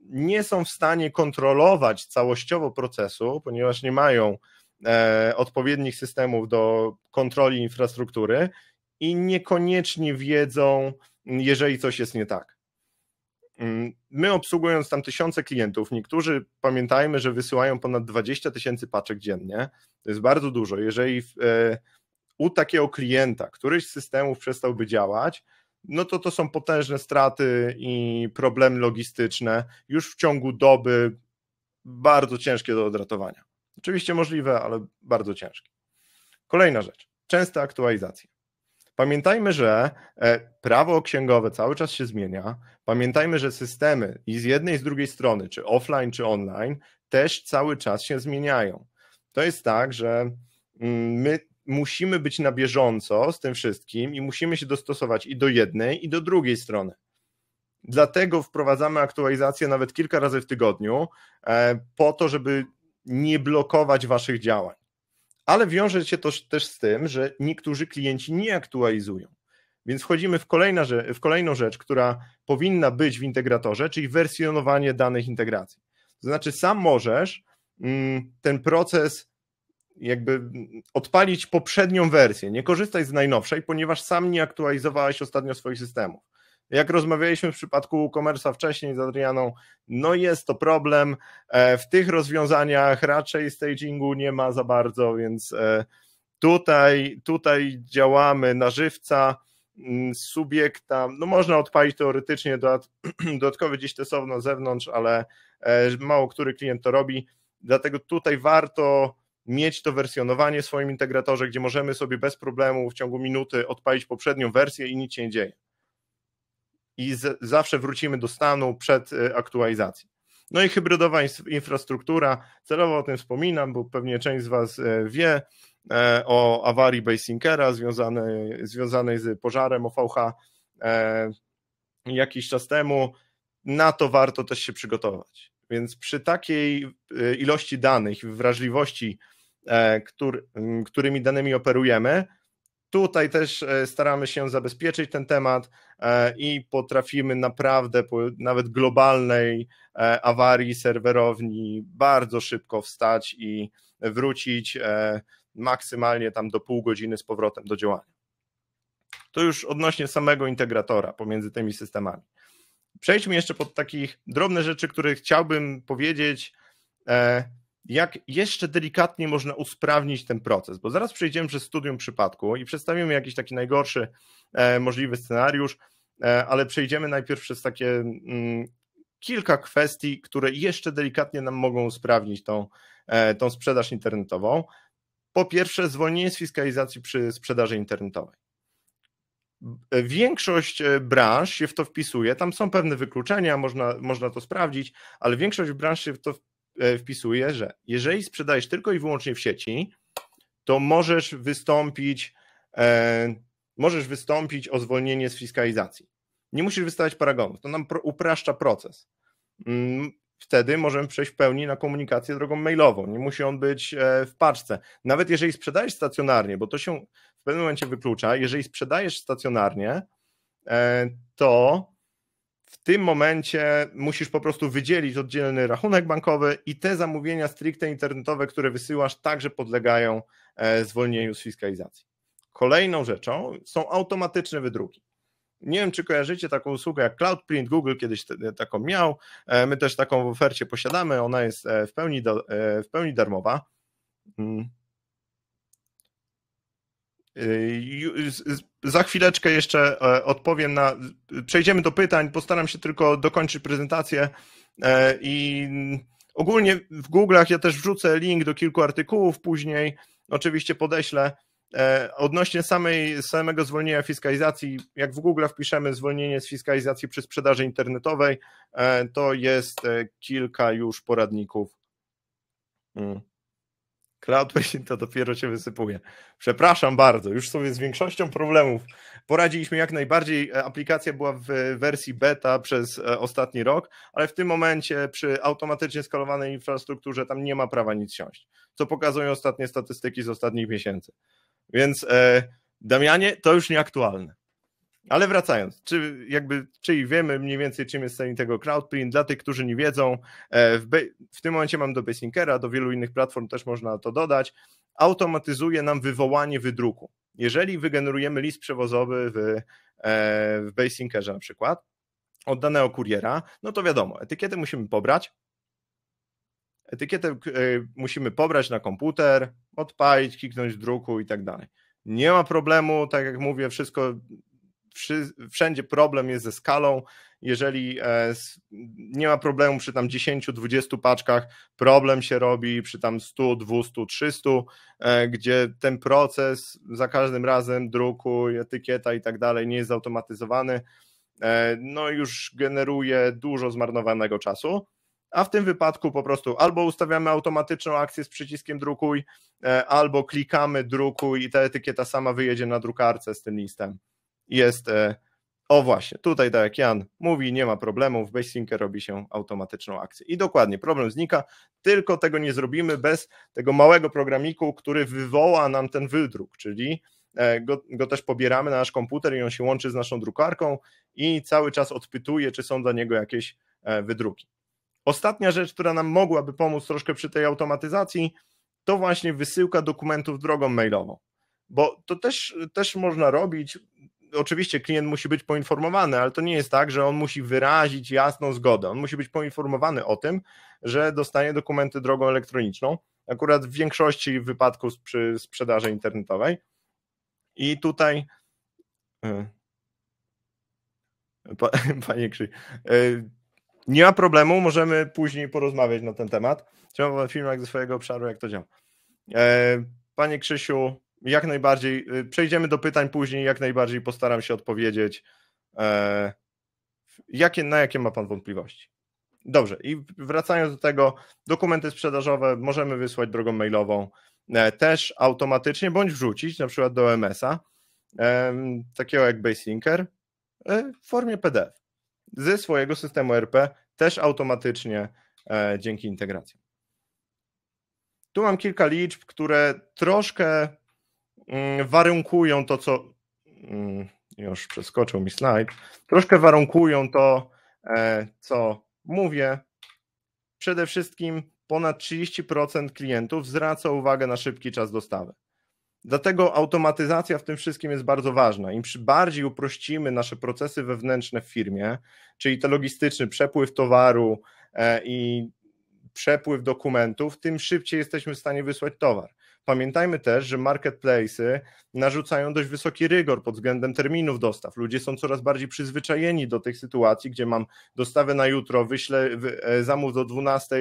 Nie są w stanie kontrolować całościowo procesu, ponieważ nie mają e, odpowiednich systemów do kontroli infrastruktury i niekoniecznie wiedzą, jeżeli coś jest nie tak. Mm, my obsługując tam tysiące klientów, niektórzy pamiętajmy, że wysyłają ponad 20 tysięcy paczek dziennie. To jest bardzo dużo. Jeżeli e, u takiego klienta któryś z systemów przestałby działać, no to to są potężne straty i problemy logistyczne już w ciągu doby bardzo ciężkie do odratowania. Oczywiście możliwe, ale bardzo ciężkie. Kolejna rzecz. Częste aktualizacje. Pamiętajmy, że e, prawo księgowe cały czas się zmienia. Pamiętajmy, że systemy i z jednej i z drugiej strony, czy offline, czy online, też cały czas się zmieniają. To jest tak, że mm, my musimy być na bieżąco z tym wszystkim i musimy się dostosować i do jednej, i do drugiej strony. Dlatego wprowadzamy aktualizacje nawet kilka razy w tygodniu, e, po to, żeby nie blokować waszych działań ale wiąże się to też z tym, że niektórzy klienci nie aktualizują. Więc wchodzimy w, kolejna, w kolejną rzecz, która powinna być w integratorze, czyli wersjonowanie danych integracji. To znaczy, sam możesz mm, ten proces jakby odpalić poprzednią wersję. Nie korzystaj z najnowszej, ponieważ sam nie aktualizowałeś ostatnio swoich systemów jak rozmawialiśmy w przypadku komersa wcześniej z Adrianą, no jest to problem. E, w tych rozwiązaniach raczej stagingu nie ma za bardzo, więc e, tutaj, tutaj działamy na żywca mm, subiekta, no można odpalić teoretycznie dodatkowy gdzieś testowo zewnątrz, ale e, mało który klient to robi, dlatego tutaj warto mieć to wersjonowanie w swoim integratorze, gdzie możemy sobie bez problemu w ciągu minuty odpalić poprzednią wersję i nic się nie dzieje i z, zawsze wrócimy do stanu przed e, aktualizacją. No i hybrydowa infrastruktura, celowo o tym wspominam, bo pewnie część z Was e, wie e, o awarii Basinkera związanej, związanej z pożarem OVH jakiś czas temu. Na to warto też się przygotować. Więc przy takiej ilości danych wrażliwości, którymi danymi operujemy, Tutaj też e, staramy się zabezpieczyć ten temat e, i potrafimy naprawdę po nawet globalnej e, awarii serwerowni bardzo szybko wstać i wrócić maksymalnie tam do pół godziny z powrotem do działania. To już odnośnie samego integratora pomiędzy tymi systemami. Przejdźmy jeszcze pod takich drobne rzeczy, które chciałbym powiedzieć jak jeszcze delikatnie można usprawnić ten proces, bo zaraz przejdziemy przez studium przypadku i przedstawimy jakiś taki najgorszy e, możliwy scenariusz, e, ale przejdziemy najpierw przez takie mm, kilka kwestii, które jeszcze delikatnie nam mogą usprawnić tą, e, tą sprzedaż internetową. Po pierwsze, zwolnienie z fiskalizacji przy sprzedaży internetowej. Większość branż się w to wpisuje. Tam są pewne wykluczenia, można, można to sprawdzić, ale większość branż się w to E, wpisuje, że jeżeli sprzedajesz tylko i wyłącznie w sieci, to możesz wystąpić, e, możesz wystąpić o zwolnienie z fiskalizacji. Nie musisz wystawiać paragonów. To nam upraszcza proces. Mm, wtedy możemy przejść w pełni na komunikację drogą mailową. Nie musi on być e, w paczce. Nawet jeżeli sprzedajesz stacjonarnie, bo to się w pewnym momencie wyklucza, jeżeli sprzedajesz stacjonarnie, e, to w tym momencie musisz po prostu wydzielić oddzielny rachunek bankowy i te zamówienia stricte internetowe, które wysyłasz, także podlegają e, zwolnieniu z fiskalizacji. Kolejną rzeczą są automatyczne wydruki. Nie wiem, czy kojarzycie taką usługę jak Cloudprint. Google kiedyś e, taką miał. E, my też taką w ofercie posiadamy. Ona jest w pełni, w pełni darmowa. Mm za chwileczkę jeszcze e, odpowiem na. Przejdziemy do pytań. Postaram się tylko dokończyć prezentację e, i ogólnie w Google'ach ja też wrzucę link do kilku artykułów później. Oczywiście podeślę. E, odnośnie samej, samego zwolnienia fiskalizacji, jak w Google wpiszemy zwolnienie z fiskalizacji przy sprzedaży internetowej, to jest kilka już poradników. Mm. Cloudpatching to dopiero się wysypuje. Przepraszam bardzo, już sobie z większością problemów poradziliśmy jak najbardziej. E, aplikacja była w wersji beta przez e, ostatni rok, ale w tym momencie przy automatycznie skalowanej infrastrukturze tam nie ma prawa nic siąść, co pokazują ostatnie statystyki z ostatnich miesięcy. Więc e, Damianie, to już nieaktualne. Ale wracając, czy jakby, czyli wiemy mniej więcej, czym jest ten tego crowdprint. Dla tych, którzy nie wiedzą, e, w, w tym momencie mam do Basinkera, do wielu innych platform też można to dodać. Automatyzuje nam wywołanie wydruku. Jeżeli wygenerujemy list przewozowy w, e, w Basinkerze na przykład od danego kuriera, no to wiadomo, etykietę musimy pobrać, etykietę e, musimy pobrać na komputer, odpalić, kliknąć w druku i tak dalej. Nie ma problemu, tak jak mówię, wszystko wszędzie problem jest ze skalą. Jeżeli e, nie ma problemu przy tam 10-20 paczkach, problem się robi przy tam 100, 200, 300, gdzie ten proces za każdym razem druku, etykieta i tak dalej nie jest zautomatyzowany. E, no już generuje dużo zmarnowanego czasu a w tym wypadku po prostu albo ustawiamy automatyczną akcję z przyciskiem drukuj, e, albo klikamy drukuj i ta etykieta sama wyjedzie na drukarce z tym listem jest, e, o właśnie, tutaj tak jak Jan mówi, nie ma problemu w Baselinker robi się automatyczną akcję. I dokładnie, problem znika, tylko tego nie zrobimy bez tego małego programiku, który wywoła nam ten wydruk, czyli e, go, go, też pobieramy na nasz komputer i on się łączy z naszą drukarką i cały czas odpytuje, czy są dla niego jakieś e, wydruki. Ostatnia rzecz, która nam mogłaby pomóc troszkę przy tej automatyzacji, to właśnie wysyłka dokumentów drogą mailową. Bo to też, też można robić oczywiście klient musi być poinformowany, ale to nie jest tak, że on musi wyrazić jasną zgodę. On musi być poinformowany o tym, że dostanie dokumenty drogą elektroniczną, akurat w większości wypadków przy sprzedaży internetowej. I tutaj. E, panie Krzyś, e, nie ma problemu, możemy później porozmawiać na ten temat. Chciałbym wam filmik ze swojego obszaru, jak to działa. E, panie Krzysiu, jak najbardziej. Y, przejdziemy do pytań później, jak najbardziej postaram się odpowiedzieć. E, jakie, na jakie ma Pan wątpliwości? Dobrze, i wracając do tego, dokumenty sprzedażowe możemy wysłać drogą mailową e, też automatycznie, bądź wrzucić na przykład do MS-a, e, takiego jak Baselinker, w formie PDF ze swojego systemu RP też automatycznie dzięki integracji. Tu mam kilka liczb, które troszkę Mm, warunkują to, co. Mm, już przeskoczył mi slajd. Troszkę warunkują to, e, co mówię. Przede wszystkim ponad 30% klientów zwraca uwagę na szybki czas dostawy. Dlatego automatyzacja w tym wszystkim jest bardzo ważna. Im bardziej uprościmy nasze procesy wewnętrzne w firmie, czyli te logistyczny przepływ towaru e, i przepływ dokumentów, tym szybciej jesteśmy w stanie wysłać towar. Pamiętajmy też, że marketplacy narzucają dość wysoki rygor pod względem terminów dostaw. Ludzie są coraz bardziej przyzwyczajeni do tych sytuacji, gdzie mam dostawę na jutro, wyślę e, zamów do 12,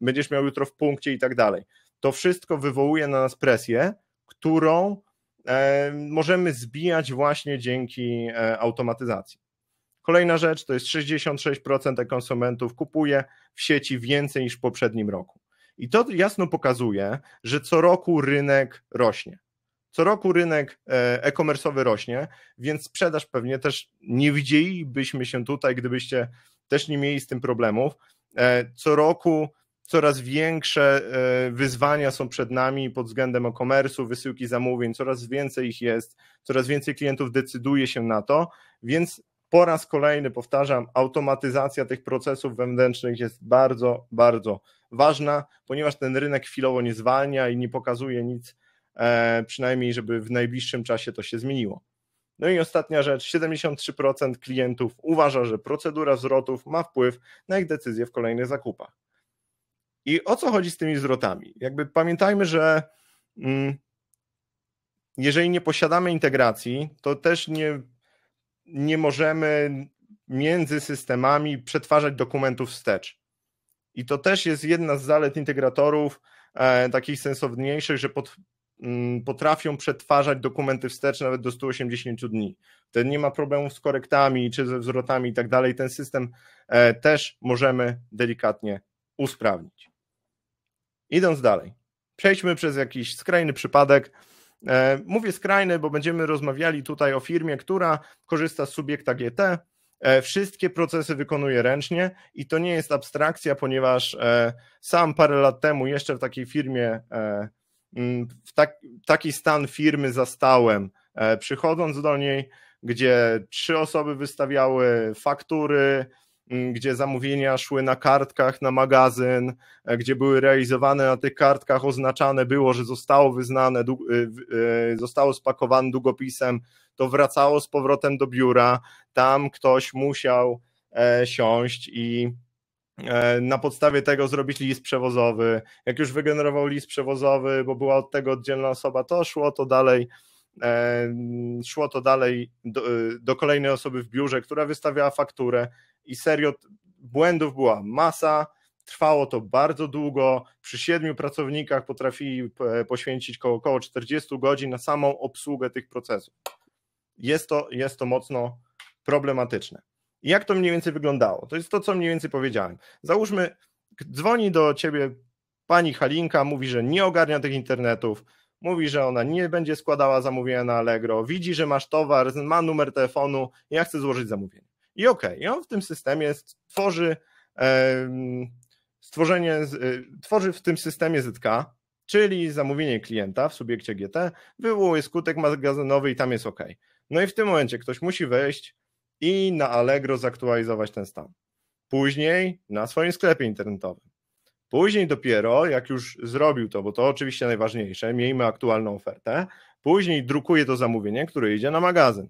będziesz miał jutro w punkcie i tak dalej. To wszystko wywołuje na nas presję, którą e, możemy zbijać właśnie dzięki e, automatyzacji. Kolejna rzecz to jest 66% konsumentów kupuje w sieci więcej niż w poprzednim roku. I to jasno pokazuje, że co roku rynek rośnie. Co roku rynek e, e-commerce'owy rośnie, więc sprzedaż pewnie też nie widzielibyśmy się tutaj, gdybyście też nie mieli z tym problemów. E, co roku coraz większe e, wyzwania są przed nami pod względem e commerce wysyłki zamówień, coraz więcej ich jest, coraz więcej klientów decyduje się na to, więc po raz kolejny powtarzam, automatyzacja tych procesów wewnętrznych jest bardzo, bardzo ważna, ponieważ ten rynek chwilowo nie zwalnia i nie pokazuje nic, e, przynajmniej żeby w najbliższym czasie to się zmieniło. No i ostatnia rzecz, 73% klientów uważa, że procedura zwrotów ma wpływ na ich decyzje w kolejnych zakupach. I o co chodzi z tymi zwrotami? Jakby pamiętajmy, że mm, jeżeli nie posiadamy integracji, to też nie nie możemy między systemami przetwarzać dokumentów wstecz. I to też jest jedna z zalet integratorów, e, takich sensowniejszych, że pod, m, mm, potrafią przetwarzać dokumenty wstecz nawet do 180 dni. Ten nie ma problemów z korektami czy ze wzrotami i tak dalej. Ten system e, też możemy delikatnie usprawnić. Idąc dalej, przejdźmy przez jakiś skrajny przypadek E, mówię skrajny, bo będziemy rozmawiali tutaj o firmie, która korzysta z subiekta GT. E, wszystkie procesy wykonuje ręcznie i to nie jest abstrakcja, ponieważ e, sam parę lat temu jeszcze w takiej firmie, w tak, taki stan firmy zastałem. Przychodząc do niej, gdzie trzy osoby wystawiały faktury, gdzie zamówienia szły na kartkach na magazyn, e, gdzie były realizowane na tych kartkach, oznaczane było, że zostało wyznane, e, e, zostało spakowane długopisem, to wracało z powrotem do biura, tam ktoś musiał siąść i na podstawie tego zrobić list przewozowy. Jak już wygenerował list przewozowy, bo była od tego oddzielna osoba, to szło to dalej szło to dalej do, do, kolejnej osoby w biurze, która wystawiała fakturę i serio błędów była masa. Trwało to bardzo długo. Przy siedmiu pracownikach potrafili e, poświęcić około 40 godzin na samą obsługę tych procesów. Jest to, jest to mocno problematyczne. jak to mniej więcej wyglądało? To jest to, co mniej więcej powiedziałem. Załóżmy, dzwoni do ciebie pani Halinka, mówi, że nie ogarnia tych internetów, mówi, że ona nie będzie składała zamówienia na Allegro, widzi, że masz towar, ma numer telefonu, ja chcę złożyć zamówienie. I okej, okay, i on w tym systemie stworzy stworzenie, y, tworzy w tym systemie ZK, czyli zamówienie klienta w subiekcie GT, wywołuje skutek magazynowy i tam jest OK. No i w tym momencie ktoś musi wejść i na Allegro zaktualizować ten stan. Później na swoim sklepie internetowym. Później dopiero, jak już zrobił to, bo to oczywiście najważniejsze, miejmy aktualną ofertę, później drukuje to zamówienie, które idzie na magazyn.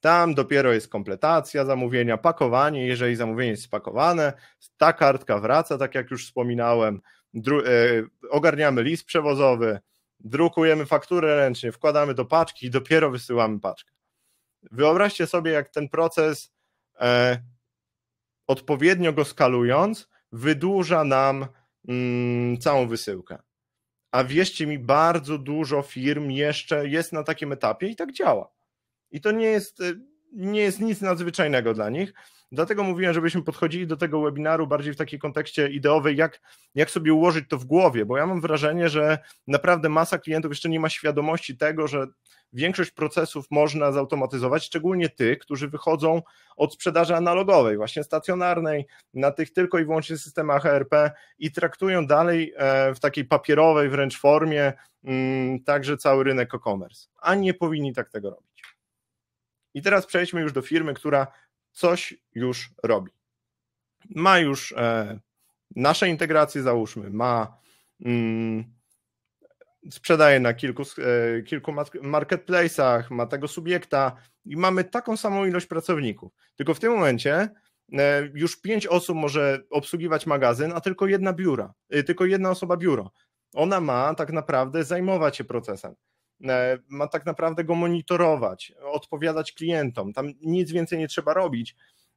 Tam dopiero jest kompletacja zamówienia, pakowanie. Jeżeli zamówienie jest spakowane, ta kartka wraca, tak jak już wspominałem. Dru e, ogarniamy list przewozowy, drukujemy fakturę ręcznie, wkładamy do paczki i dopiero wysyłamy paczkę. Wyobraźcie sobie, jak ten proces e, odpowiednio go skalując, wydłuża nam mm, całą wysyłkę. A wierzcie mi, bardzo dużo firm jeszcze jest na takim etapie i tak działa. I to nie jest, y, nie jest nic nadzwyczajnego dla nich. Dlatego mówiłem, żebyśmy podchodzili do tego webinaru bardziej w takim kontekście ideowej, jak, jak sobie ułożyć to w głowie, bo ja mam wrażenie, że naprawdę masa klientów jeszcze nie ma świadomości tego, że większość procesów można zautomatyzować, szczególnie tych, którzy wychodzą od sprzedaży analogowej, właśnie stacjonarnej, na tych tylko i wyłącznie systemach ERP i traktują dalej e, w takiej papierowej wręcz formie mm, także cały rynek e-commerce, a nie powinni tak tego robić. I teraz przejdźmy już do firmy, która coś już robi. Ma już e, nasze integracje, załóżmy, ma. Mm, sprzedaje na kilku, e, kilku marketplace'ach, ma tego subiekta i mamy taką samą ilość pracowników. Tylko w tym momencie e, już pięć osób może obsługiwać magazyn, a tylko jedna biura, e, tylko jedna osoba biuro. Ona ma tak naprawdę zajmować się procesem. E, ma tak naprawdę go monitorować, odpowiadać klientom. Tam nic więcej nie trzeba robić.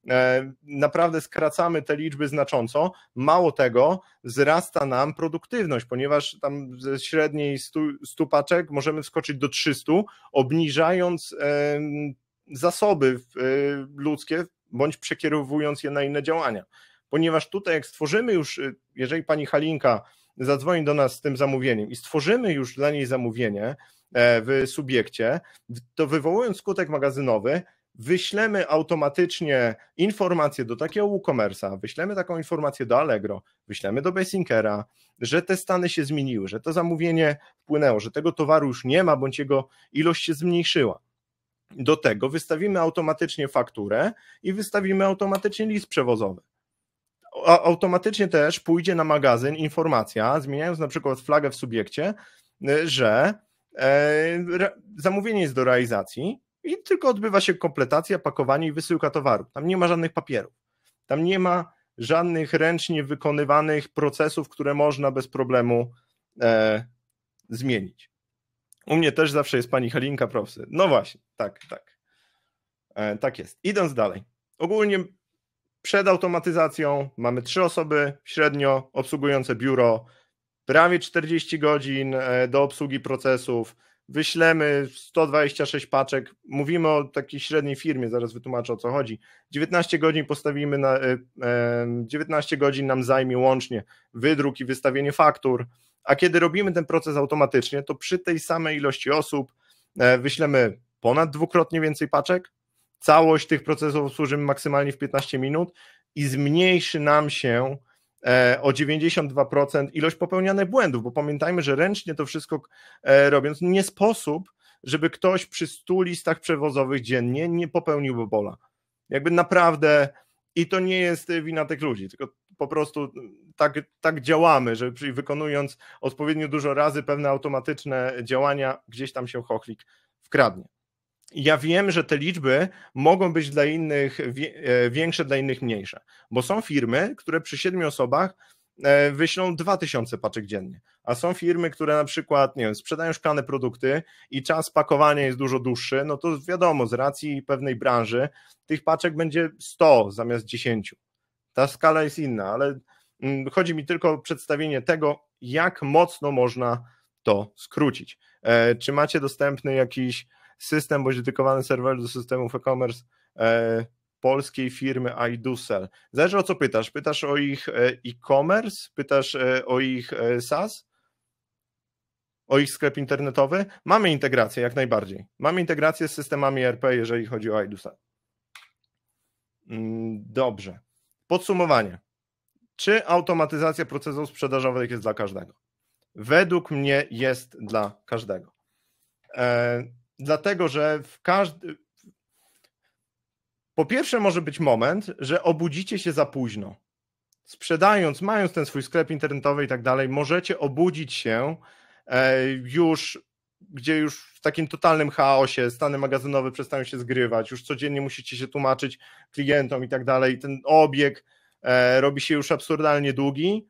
E, naprawdę skracamy te liczby znacząco. Mało tego, wzrasta nam produktywność, ponieważ tam ze średniej 100, paczek możemy wskoczyć do 300, obniżając e, zasoby ludzkie bądź przekierowując je na inne działania. Ponieważ tutaj, jak stworzymy już, jeżeli pani Halinka zadzwoni do nas z tym zamówieniem i stworzymy już dla niej zamówienie, E, w subiekcie, to wywołując skutek magazynowy, wyślemy automatycznie informację do takiego WooCommerce'a, wyślemy taką informację do Allegro, wyślemy do Basinkera, że te stany się zmieniły, że to zamówienie wpłynęło, że tego towaru już nie ma, bądź jego ilość się zmniejszyła. Do tego wystawimy automatycznie fakturę i wystawimy automatycznie list przewozowy. Automatycznie też pójdzie na magazyn informacja, zmieniając na przykład flagę w subiekcie, że E, zamówienie jest do realizacji i tylko odbywa się kompletacja, pakowanie i wysyłka towaru. Tam nie ma żadnych papierów. Tam nie ma żadnych ręcznie wykonywanych procesów, które można bez problemu e, zmienić. U mnie też zawsze jest pani Halinka Profsy. No właśnie, tak, tak. E, tak jest. Idąc dalej. Ogólnie przed automatyzacją mamy trzy osoby średnio obsługujące biuro, prawie 40 godzin e, do obsługi procesów, wyślemy 126 paczek, mówimy o takiej średniej firmie, zaraz wytłumaczę o co chodzi. 19 godzin postawimy na 19 e, godzin nam zajmie łącznie wydruk i wystawienie faktur, a kiedy robimy ten proces automatycznie, to przy tej samej ilości osób e, wyślemy ponad dwukrotnie więcej paczek. Całość tych procesów obsłużymy maksymalnie w 15 minut i zmniejszy nam się E, o 92% ilość popełnianych błędów, bo pamiętajmy, że ręcznie to wszystko e, robiąc, no nie sposób, żeby ktoś przy 100 listach przewozowych dziennie nie popełnił bola. Jakby naprawdę, i to nie jest wina tych ludzi, tylko po prostu mm, tak, tak działamy, że wykonując odpowiednio dużo razy pewne automatyczne działania, gdzieś tam się chochlik wkradnie ja wiem, że te liczby mogą być dla innych e, większe, dla innych mniejsze, bo są firmy, które przy siedmiu osobach e, wyślą 2000 paczek dziennie, a są firmy, które na przykład, nie wiem, sprzedają szklane produkty i czas pakowania jest dużo dłuższy, no to wiadomo, z racji pewnej branży tych paczek będzie 100 zamiast 10. Ta skala jest inna, ale mm, chodzi mi tylko o przedstawienie tego, jak mocno można to skrócić. E, czy macie dostępny jakiś system, bądź dedykowany serwer do systemów e-commerce e, polskiej firmy iDusel. Zależy o co pytasz. Pytasz o ich e, e-commerce, pytasz e, o ich SaaS, o ich sklep internetowy. Mamy integrację jak najbardziej. Mamy integrację z systemami RP, jeżeli chodzi o iDusel. Mm, dobrze. Podsumowanie. Czy automatyzacja procesów sprzedażowych jest dla każdego? Według mnie jest dla każdego dlatego że w każdy. Po pierwsze, może być moment, że obudzicie się za późno. Sprzedając, mając ten swój sklep internetowy i tak dalej, możecie obudzić się e, już, gdzie już w takim totalnym chaosie stany magazynowe przestają się zgrywać, już codziennie musicie się tłumaczyć klientom i tak dalej. Ten obieg e, robi się już absurdalnie długi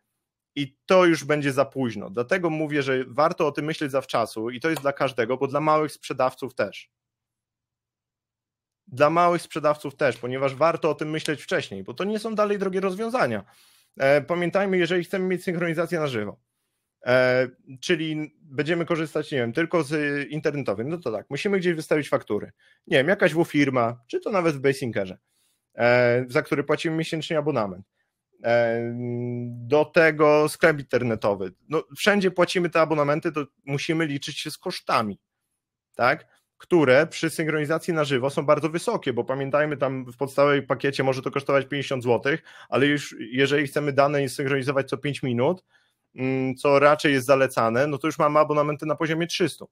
i to już będzie za późno. Dlatego mówię, że warto o tym myśleć zawczasu i to jest dla każdego, bo dla małych sprzedawców też. Dla małych sprzedawców też, ponieważ warto o tym myśleć wcześniej, bo to nie są dalej drogie rozwiązania. E, pamiętajmy, jeżeli chcemy mieć synchronizację na żywo, e, czyli będziemy korzystać, nie wiem, tylko z internetowym. no to tak, musimy gdzieś wystawić faktury. Nie wiem, jakaś W firma, czy to nawet w Basingerze, e, za który płacimy miesięcznie abonament do tego sklep internetowy. No, wszędzie płacimy te abonamenty, to musimy liczyć się z kosztami, tak? które przy synchronizacji na żywo są bardzo wysokie, bo pamiętajmy, tam w podstawowej pakiecie może to kosztować 50 zł, ale już jeżeli chcemy dane synchronizować co 5 minut, mm, co raczej jest zalecane, no to już mamy abonamenty na poziomie 300.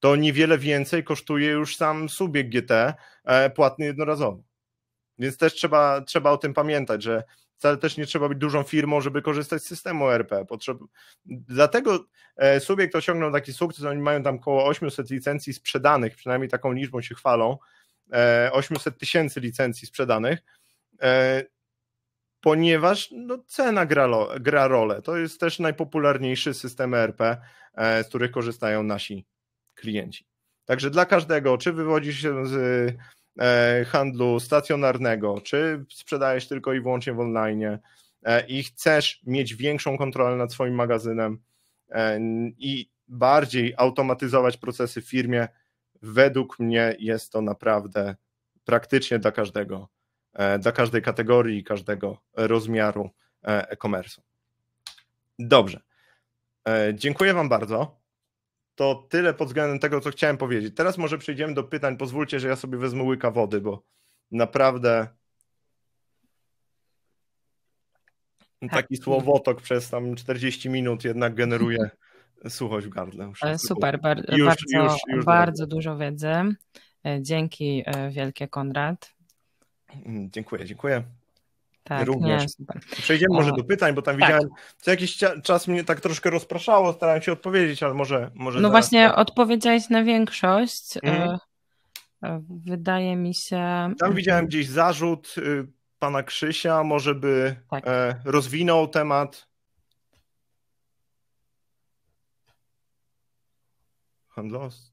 To niewiele więcej kosztuje już sam subiekt GT e, płatny jednorazowo. Więc też trzeba, trzeba o tym pamiętać, że wcale też nie trzeba być dużą firmą, żeby korzystać z systemu e RP. Potrzeb... Dlatego e, subjekt osiągnął taki sukces, oni mają tam około 800 licencji sprzedanych, przynajmniej taką liczbą się chwalą, 800 e, tysięcy licencji sprzedanych, ponieważ no, cena gra, gra rolę. To jest też najpopularniejszy system ERP, z których korzystają nasi klienci. Także dla każdego, czy wywodzi się z E, handlu stacjonarnego, czy sprzedajesz tylko i wyłącznie w online e, i chcesz mieć większą kontrolę nad swoim magazynem e, i bardziej automatyzować procesy w firmie, według mnie jest to naprawdę praktycznie dla każdego, dla każdej kategorii, każdego rozmiaru e-commerce. Dobrze. Dziękuję Wam bardzo to tyle pod względem tego, co chciałem powiedzieć. Teraz może przejdziemy do pytań. Pozwólcie, że ja sobie wezmę łyka wody, bo naprawdę taki tak. słowotok przez tam 40 minut jednak generuje suchość w gardle. Super, bar już, bardzo, już, już bardzo dużo wiedzy. E, dzięki e, wielkie Konrad. Mm, dziękuję, dziękuję. Tak, również. Nie, super. Przejdziemy o. może do pytań, bo tam tak. widziałem, co jakiś czas mnie tak troszkę rozpraszało, starałem się odpowiedzieć, ale może. może no właśnie, tak. odpowiedziałeś na większość. Mm. Wydaje mi się. Tam widziałem gdzieś zarzut y, pana Krzysia, może by tak. E, rozwinął temat. Handlowcy.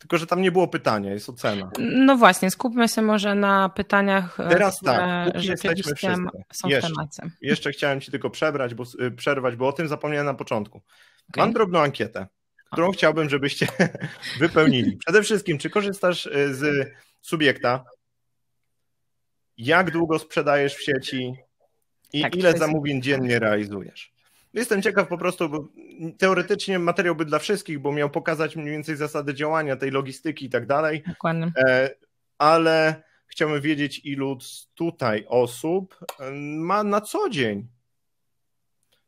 Tylko, że tam nie było pytania, jest ocena. No właśnie, skupmy się może na pytaniach, e, Teraz które tak, rzeczywiście wszyscy. są jeszcze, w temacie. Jeszcze chciałem Ci tylko przebrać, bo, y, przerwać, bo o tym zapomniałem na początku. Okay. Mam drobną ankietę, którą chciałbym, żebyście wypełnili. Przede wszystkim, czy korzystasz y, z subiekta? Jak długo sprzedajesz w sieci? I tak, ile zamówień dziennie realizujesz? Jestem ciekaw po prostu, bo teoretycznie materiał by dla wszystkich, bo miał pokazać mniej więcej zasady działania, tej logistyki i tak dalej. Dokładnie. E, ale chciałbym wiedzieć, ilu tutaj osób e, ma na co dzień.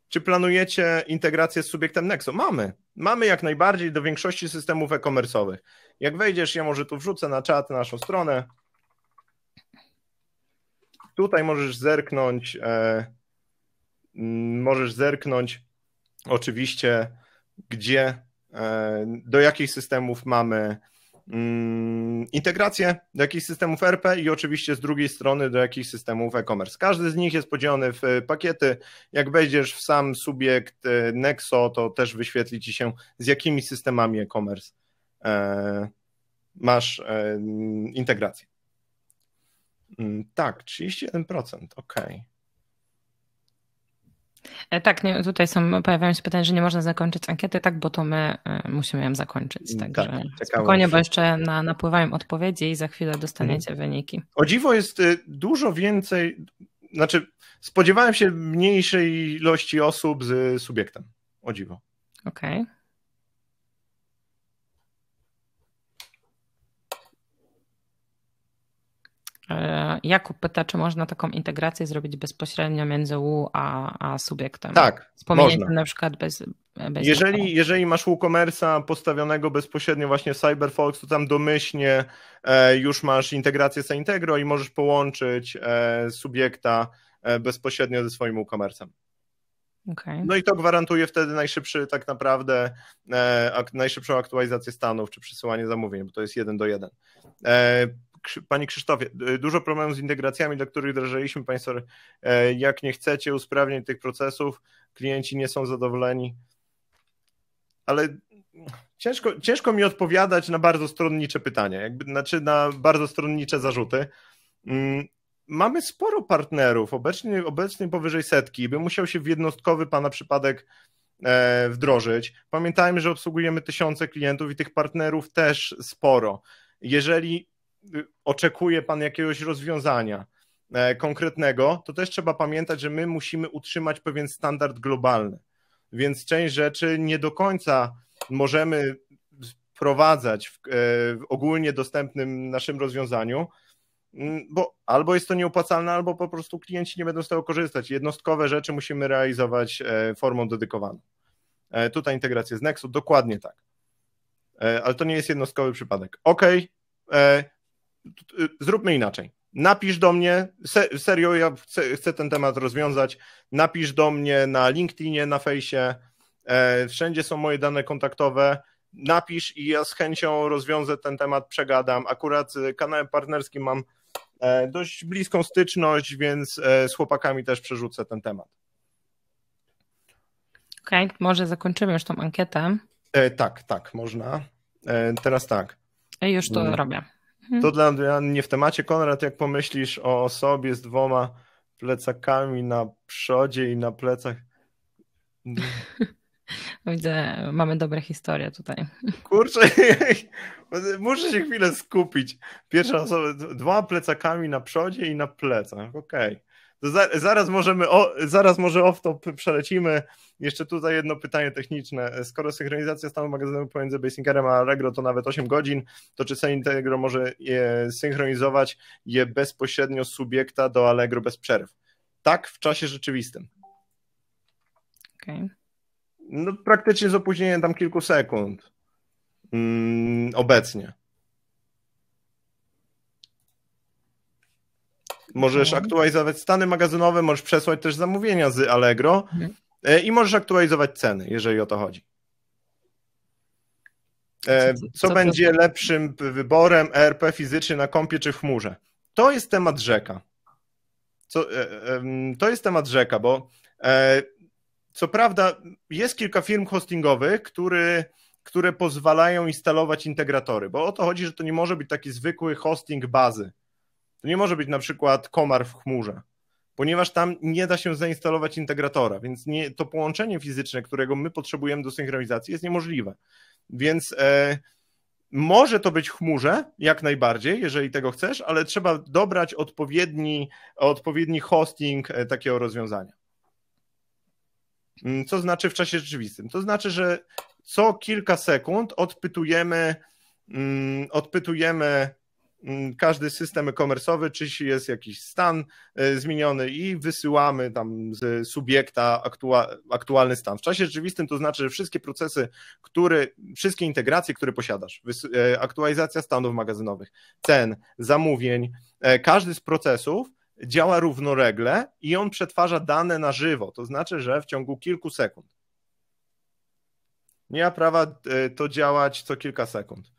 Czy planujecie integrację z subiektem Nexo? Mamy. Mamy jak najbardziej do większości systemów e-commerce'owych. Jak wejdziesz, ja może tu wrzucę na czat naszą stronę. Tutaj możesz zerknąć. E, Mm, możesz zerknąć oczywiście, gdzie, e, do jakich systemów mamy mm, integrację, do jakich systemów RP i oczywiście z drugiej strony do jakich systemów e-commerce. Każdy z nich jest podzielony w e, pakiety. Jak wejdziesz w sam subiekt e, Nexo, to też wyświetli ci się z jakimi systemami e-commerce masz integrację. Mm, tak, 31%, ok. E, tak, nie, tutaj są, pojawiają się pytania, że nie można zakończyć ankiety, tak, bo to my e, musimy ją zakończyć. Mm, także tak, tak spokojnie, bo jeszcze na, napływają odpowiedzi i za chwilę dostaniecie mhm. wyniki. O dziwo jest y, dużo więcej, znaczy spodziewałem się mniejszej ilości osób z subiektem. O dziwo. Okej. Okay. E, Jakub pyta, czy można taką integrację zrobić bezpośrednio między U a, a subiektem? Tak, Z można. na przykład bez, bez jeżeli, jeżeli masz WooCommerce'a postawionego bezpośrednio właśnie w CyberFox, to tam domyślnie e, już masz integrację z Integro i możesz połączyć e, subiekta bezpośrednio ze swoim WooCommerce'em. Okay. No i to gwarantuje wtedy najszybszy tak naprawdę e, najszybszą aktualizację stanów czy przesyłanie zamówień, bo to jest jeden do jeden. E, Panie Krzysztofie, dużo problemów z integracjami, do których wdrażaliśmy Państwo. E, jak nie chcecie usprawnień tych procesów, klienci nie są zadowoleni. Ale ciężko, ciężko mi odpowiadać na bardzo stronnicze pytania, jakby, znaczy na bardzo stronnicze zarzuty. Mm, mamy sporo partnerów, obecnie, obecnie powyżej setki. By musiał się w jednostkowy Pana przypadek e, wdrożyć. Pamiętajmy, że obsługujemy tysiące klientów i tych partnerów też sporo. Jeżeli oczekuje pan jakiegoś rozwiązania e, konkretnego, to też trzeba pamiętać, że my musimy utrzymać pewien standard globalny. Więc część rzeczy nie do końca możemy wprowadzać w, e, ogólnie dostępnym naszym rozwiązaniu, mm, bo albo jest to nieopłacalne, albo po prostu klienci nie będą z tego korzystać. Jednostkowe rzeczy musimy realizować e, formą dedykowaną. Tutaj integrację z Nexu, dokładnie tak. Ale to nie jest jednostkowy przypadek. OK, Y, zróbmy inaczej. Napisz do mnie, serio, ja chcę, chcę, ten temat rozwiązać. Napisz do mnie na LinkedInie, na fejsie. E, wszędzie są moje dane kontaktowe. Napisz i ja z chęcią rozwiążę ten temat, przegadam. Akurat z y, kanałem partnerskim mam e, dość bliską styczność, więc e, z chłopakami też przerzucę ten temat. Okej, okay, może zakończymy już tą ankietę. tak, tak, można. teraz tak. Ja już to hmm. robię. Mhm. To dla mnie nie w temacie. Konrad, jak pomyślisz o osobie z dwoma plecakami na przodzie i na plecach. Widzę, mamy dobre historie tutaj. Kurczę, muszę się chwilę skupić. Pierwsza osoba, dwa plecakami na przodzie i na plecach. Okej. Okay za, zaraz możemy, o, zaraz może off-top przelecimy. Jeszcze tutaj jedno pytanie techniczne. Skoro synchronizacja stanu magazynu pomiędzy Basingerem a Allegro to nawet 8 godzin, to czy Integro może je synchronizować je bezpośrednio z subiekta do Allegro bez przerw? Tak, w czasie rzeczywistym. Okay. No, praktycznie z opóźnieniem tam kilku sekund. Mm, obecnie. Możesz no. aktualizować stany magazynowe, możesz przesłać też zamówienia z Allegro mhm. e, i możesz aktualizować ceny, jeżeli o to chodzi. E, co, będzie lepszym wyborem ERP fizyczny na kompie czy w chmurze? To jest temat rzeka. Co, e, to jest temat rzeka, bo co prawda jest kilka firm hostingowych, który, które pozwalają instalować integratory, bo o to chodzi, że to nie może być taki zwykły hosting bazy. To nie może być na przykład komar w chmurze, ponieważ tam nie da się zainstalować integratora, więc nie, to połączenie fizyczne, którego my potrzebujemy do synchronizacji, jest niemożliwe. Więc e, może to być chmurze, jak najbardziej, jeżeli tego chcesz, ale trzeba dobrać odpowiedni, odpowiedni hosting e, takiego rozwiązania. Mm, co znaczy w czasie rzeczywistym? To znaczy, że co kilka sekund odpytujemy, mm, odpytujemy Mm, każdy system e-commerce'owy, czy jest jakiś stan e, zmieniony i wysyłamy tam z subiekta aktualny stan. W czasie rzeczywistym to znaczy, że wszystkie procesy, które, wszystkie integracje, które posiadasz, e, aktualizacja stanów magazynowych, cen, zamówień, e, każdy z procesów działa równolegle i on przetwarza dane na żywo, to znaczy, że w ciągu kilku sekund. Nie ma prawa to działać co kilka sekund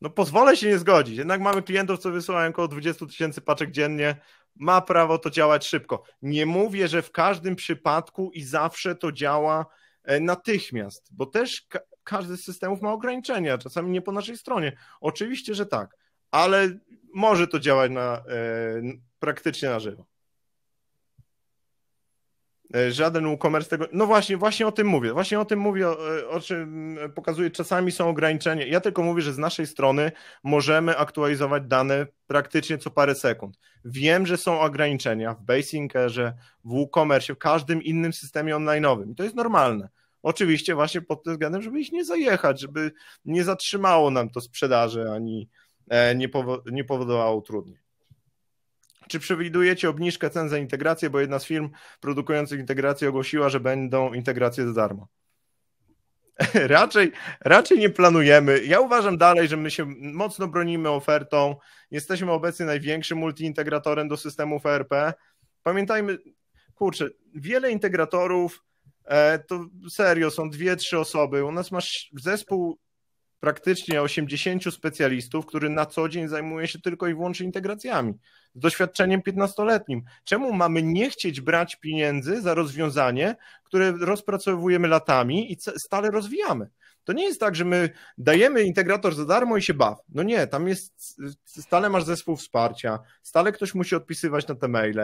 no pozwolę się nie zgodzić. Jednak mamy klientów, co wysyłają około 20 tysięcy paczek dziennie. Ma prawo to działać szybko. Nie mówię, że w każdym przypadku i zawsze to działa e, natychmiast, bo też ka każdy z systemów ma ograniczenia, czasami nie po naszej stronie. Oczywiście, że tak, ale może to działać na, e, praktycznie na żywo. E, żaden e-commerce tego. No właśnie, właśnie o tym mówię. Właśnie o tym mówię, o, e, o czym pokazuję. Czasami są ograniczenia. Ja tylko mówię, że z naszej strony możemy aktualizować dane praktycznie co parę sekund. Wiem, że są ograniczenia w Basinkerze, w WooCommerce, w każdym innym systemie online'owym. I to jest normalne. Oczywiście właśnie pod tym względem, żeby ich nie zajechać, żeby nie zatrzymało nam to sprzedaży ani e, nie, powo- nie powodowało trudnie. Czy przewidujecie obniżkę cen za integrację, bo jedna z firm produkujących integrację ogłosiła, że będą integracje za darmo? raczej, raczej nie planujemy. Ja uważam dalej, że my się mocno bronimy ofertą. Jesteśmy obecnie największym multiintegratorem do systemów ERP. Pamiętajmy, kurczę, wiele integratorów e, to serio są dwie, trzy osoby. U nas masz zespół praktycznie 80 specjalistów, który na co dzień zajmuje się tylko i wyłącznie integracjami z doświadczeniem 15-letnim. Czemu mamy nie chcieć brać pieniędzy za rozwiązanie, które rozpracowujemy latami i stale rozwijamy? To nie jest tak, że my dajemy integrator za darmo i się baw. No nie, tam jest, stale masz zespół wsparcia, stale ktoś musi odpisywać na te maile,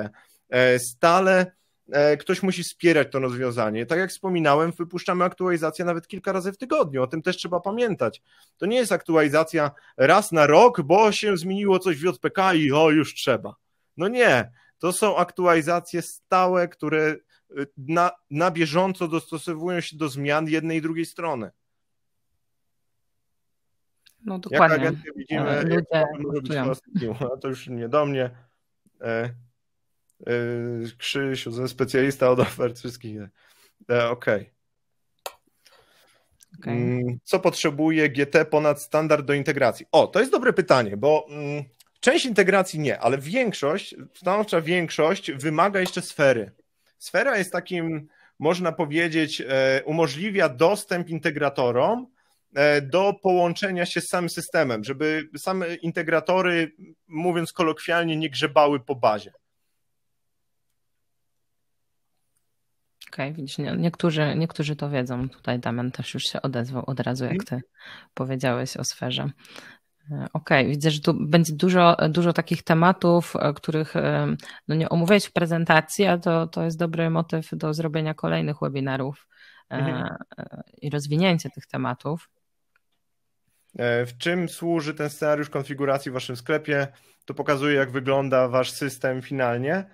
e, stale E, ktoś musi wspierać to rozwiązanie. Tak jak wspominałem, wypuszczamy aktualizację nawet kilka razy w tygodniu, o tym też trzeba pamiętać. To nie jest aktualizacja raz na rok, bo się zmieniło coś w JPK i o, już trzeba. No nie, to są aktualizacje stałe, które y, na, na bieżąco dostosowują się do zmian jednej i drugiej strony. No dokładnie. Jak agencję widzimy, e, Ludzie, no, to już nie do mnie. E, Yy, Krzysiu, ze specjalista od ofert wszystkich. E, okej. Okay. Okay. Mm, co potrzebuje GT ponad standard do integracji? O, to jest dobre pytanie, bo mm, część integracji nie, ale większość, stanowcza większość wymaga jeszcze sfery. Sfera jest takim, można powiedzieć, e, umożliwia dostęp integratorom e, do połączenia się z samym systemem, żeby same integratory, mówiąc kolokwialnie, nie grzebały po bazie. Okej, okay, widzisz, nie, niektórzy, niektórzy to wiedzą. Tutaj Damian też już się odezwał od razu, jak mhm. ty powiedziałeś o sferze. E, okej, okay, widzę, że tu będzie dużo, dużo takich tematów, e, których e, no nie omówiłeś w prezentacji, a to, to jest dobry motyw do zrobienia kolejnych webinarów mhm. i rozwinięcia tych tematów. W czym służy ten scenariusz konfiguracji w waszym sklepie? To pokazuje, jak wygląda wasz system finalnie.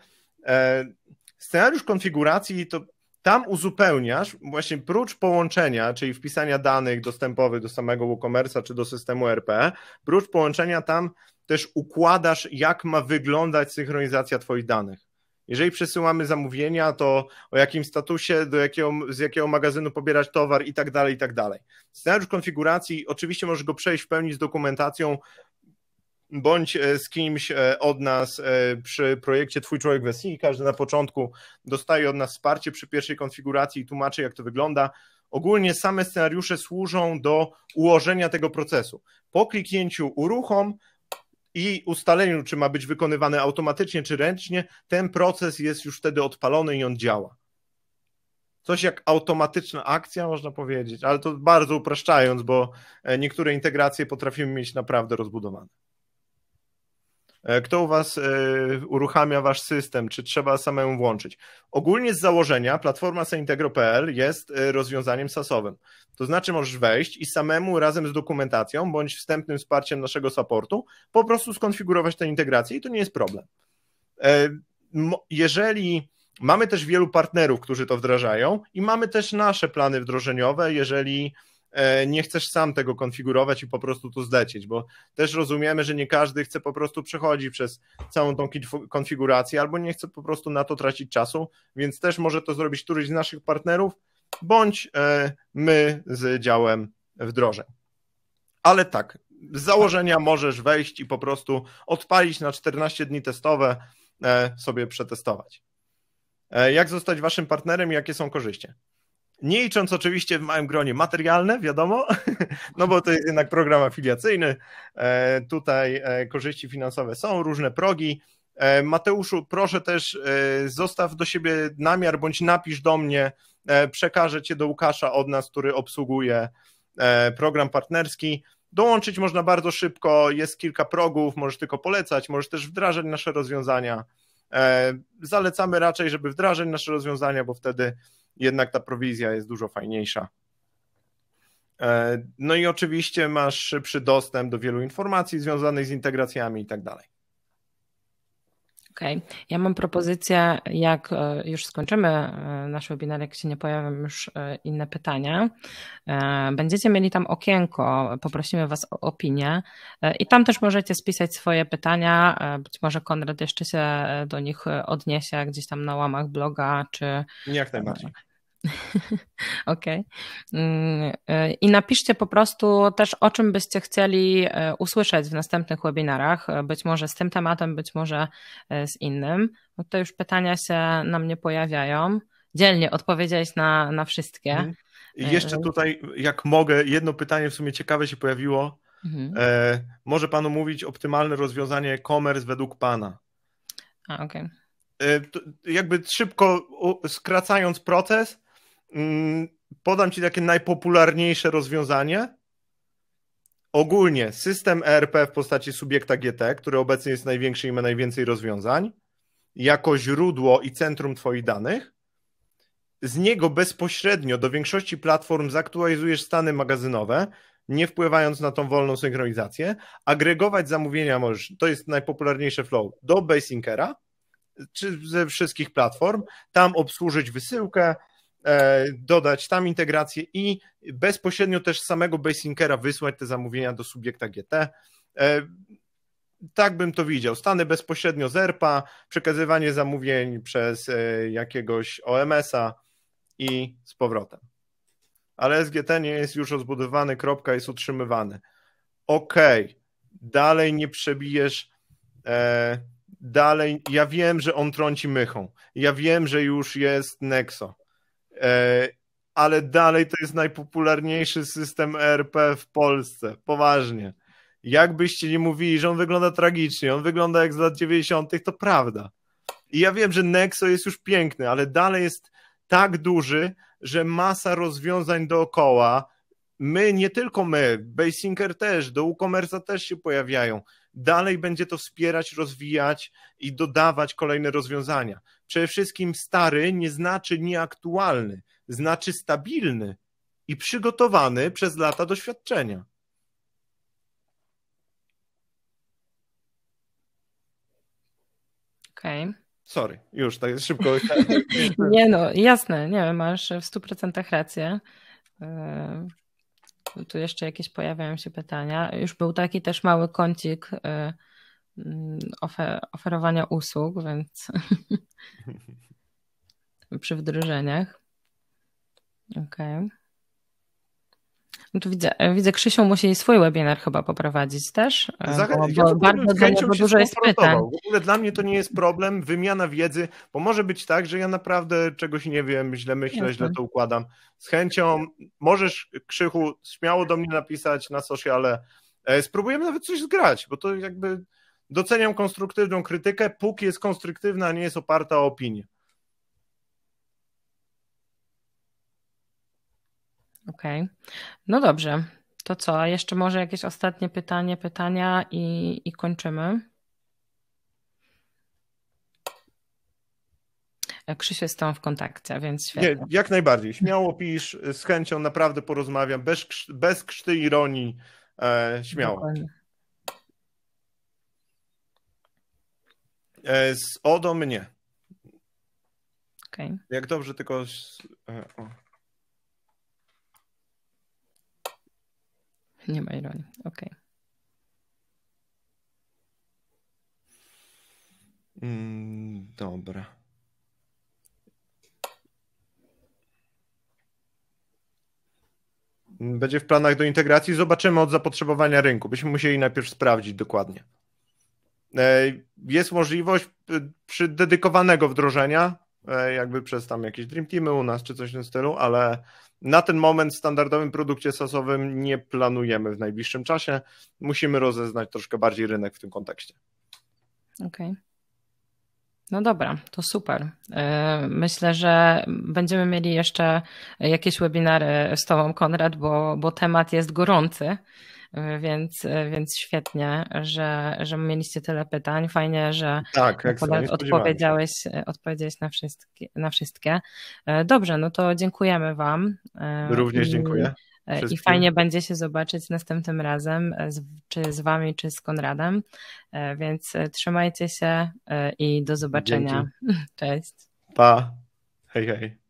Scenariusz konfiguracji to tam uzupełniasz właśnie prócz połączenia, czyli wpisania danych dostępowych do samego WooCommerce'a czy do systemu RP, prócz połączenia tam też układasz, jak ma wyglądać synchronizacja Twoich danych. Jeżeli przesyłamy zamówienia, to o jakim statusie, do jakiego, z jakiego magazynu pobierać towar i tak dalej, i tak dalej. Scenariusz konfiguracji oczywiście możesz go przejść w pełni z dokumentacją bądź e, z kimś e, od nas e, przy projekcie Twój Człowiek Wesji. Każdy na początku dostaje od nas wsparcie przy pierwszej konfiguracji i tłumaczy, jak to wygląda. Ogólnie same scenariusze służą do ułożenia tego procesu. Po kliknięciu uruchom i ustaleniu, czy ma być wykonywany automatycznie, czy ręcznie, ten proces jest już wtedy odpalony i on działa. Coś jak automatyczna akcja, można powiedzieć, ale to bardzo upraszczając, bo niektóre integracje potrafimy mieć naprawdę rozbudowane. E, kto u Was e, uruchamia Wasz system? Czy trzeba samemu włączyć? Ogólnie z założenia platforma seintegro.pl jest e, rozwiązaniem sasowym. To znaczy możesz wejść i samemu razem z dokumentacją bądź wstępnym wsparciem naszego supportu po prostu skonfigurować tę integrację i to nie jest problem. Jeżeli mamy też wielu partnerów, którzy to wdrażają i mamy też nasze plany wdrożeniowe, jeżeli E, nie chcesz sam tego konfigurować i po prostu tu zlecieć, bo też rozumiemy, że nie każdy chce po prostu przechodzić przez całą tą konfigurację albo nie chce po prostu na to tracić czasu, więc też może to zrobić któryś z naszych partnerów bądź e, my z działem wdrożeń. Ale tak, z założenia możesz wejść i po prostu odpalić na 14 dni testowe, e, sobie przetestować. Jak zostać waszym partnerem i jakie są korzyści? Nie licząc oczywiście w małym gronie materialne, wiadomo, no bo to jest jednak program afiliacyjny. E, tutaj e, korzyści finansowe są, różne progi. E, Mateuszu, proszę też zostaw do siebie namiar bądź napisz do mnie, przekażę cię do Łukasza od nas, który obsługuje program partnerski. Dołączyć można bardzo szybko, jest kilka progów, możesz tylko polecać, możesz też wdrażać nasze rozwiązania. Zalecamy raczej, żeby wdrażać nasze rozwiązania, bo wtedy jednak ta prowizja jest dużo fajniejsza. E, no i oczywiście masz szybszy dostęp do wielu informacji związanych z integracjami i tak dalej. Okej, okay. ja mam propozycję, jak e, już skończymy e, nasz webinar, jak się nie pojawią już e, inne pytania, będziecie mieli tam okienko, poprosimy Was o opinię i tam też możecie spisać swoje pytania, być może Konrad jeszcze się do nich odniesie gdzieś tam na łamach bloga, czy... Jak najbardziej. Okej. Okay. Mm, e, I napiszcie po prostu też, o czym byście chcieli e, usłyszeć w następnych webinarach. Być może z tym tematem, być może e, z innym. No to już pytania się na mnie pojawiają. Dzielnie odpowiedziałeś na, na wszystkie. Mhm. I jeszcze tutaj, jak mogę, jedno pytanie w sumie ciekawe się pojawiło. Mhm. E, może Panu mówić optymalne rozwiązanie e-commerce według Pana? A, Jakby szybko skracając proces, Mm, podam Ci takie najpopularniejsze rozwiązanie. Ogólnie system ERP w postaci subiekta GT, który obecnie jest największy i ma najwięcej rozwiązań, jako źródło i centrum Twoich danych. Z niego bezpośrednio do większości platform zaktualizujesz stany magazynowe, nie wpływając na tą wolną synchronizację. Agregować zamówienia możesz, to jest najpopularniejsze flow, do Basinkera czy ze wszystkich platform, tam obsłużyć wysyłkę, E, dodać tam integrację i bezpośrednio też samego Basinkera wysłać te zamówienia do subjekta GT. E, tak bym to widział. Stany bezpośrednio zerpa, przekazywanie zamówień przez e, jakiegoś OMS-a i z powrotem. Ale SGT nie jest już rozbudowany, kropka jest utrzymywany. Okej, okay. dalej nie przebijesz dalej, ja wiem, że on trąci mychą. Ja wiem, że już jest Nexo. E, ale dalej to jest najpopularniejszy system ERP w Polsce. Poważnie. Jakbyście nie mówili, że on wygląda tragicznie, on wygląda jak z lat 90., to prawda. I ja wiem, że Nexo jest już piękny, ale dalej jest tak duży, że masa rozwiązań dookoła. My, nie tylko my, Basinker też, do WooCommerce też się pojawiają. Dalej będzie to wspierać, rozwijać i dodawać kolejne rozwiązania. Przede wszystkim stary nie znaczy nieaktualny, znaczy stabilny i przygotowany przez lata doświadczenia. Okej. Okay. Sorry, już tak szybko. nie no, jasne, nie, masz w 100% rację. Yy, tu jeszcze jakieś pojawiają się pytania. Już był taki też mały kącik yy, ofer oferowania usług, więc przy wdrożeniach. Okej. Okay. No widzę, e, widzę, Krzysiu musi swój webinar chyba poprowadzić też. E, Zachęcam, Bo, ja bo bardzo chęcią bo dużo jest pytań. W ogóle dla mnie to nie jest problem, wymiana wiedzy, bo może być tak, że ja naprawdę czegoś nie wiem, źle myślę, Jasne. źle to układam. Z chęcią możesz, Krzychu, śmiało do mnie napisać na sociale. E, spróbujemy nawet coś zgrać, bo to jakby Doceniam konstruktywną krytykę, póki jest konstruktywna, a nie jest oparta o opinię. Okej. Okay. No dobrze. To co? Jeszcze może jakieś ostatnie pytanie, pytania i, i kończymy. Krzysiu jest tam w kontakcie, więc świetnie. Nie, jak najbardziej. Śmiało pisz, z chęcią naprawdę porozmawiam, bez, bez krzty ironii, e, śmiało. Dokładnie. E, z O do mnie. Okay. Jak dobrze, tylko. E, o. Nie ma ironii. Okej. Mm, dobra. Będzie w planach do integracji. Zobaczymy od zapotrzebowania rynku. Byśmy musieli najpierw sprawdzić dokładnie. E, jest możliwość y, przy dedykowanego wdrożenia, e, jakby przez tam jakieś Dream Teamy u nas czy coś w tym stylu, ale na ten moment w standardowym produkcie sasowym nie planujemy w najbliższym czasie. Musimy rozeznać troszkę bardziej rynek w tym kontekście. Okej. Okay. No dobra, to super. E, myślę, że będziemy mieli jeszcze jakieś webinary z Tobą, Konrad, bo, bo temat jest gorący więc, więc świetnie, że, że mieliście tyle pytań. Fajnie, że tak, odpowiedziałeś, odpowiedziałeś na, wszystkie, na wszystkie. E, dobrze, no to dziękujemy Wam. E, Również dziękuję. E, wszystkim. I fajnie będzie się zobaczyć następnym razem, czy z Wami, czy z Konradem. Więc trzymajcie się i do zobaczenia. Dzięki. Cześć. Pa. Hej, hej.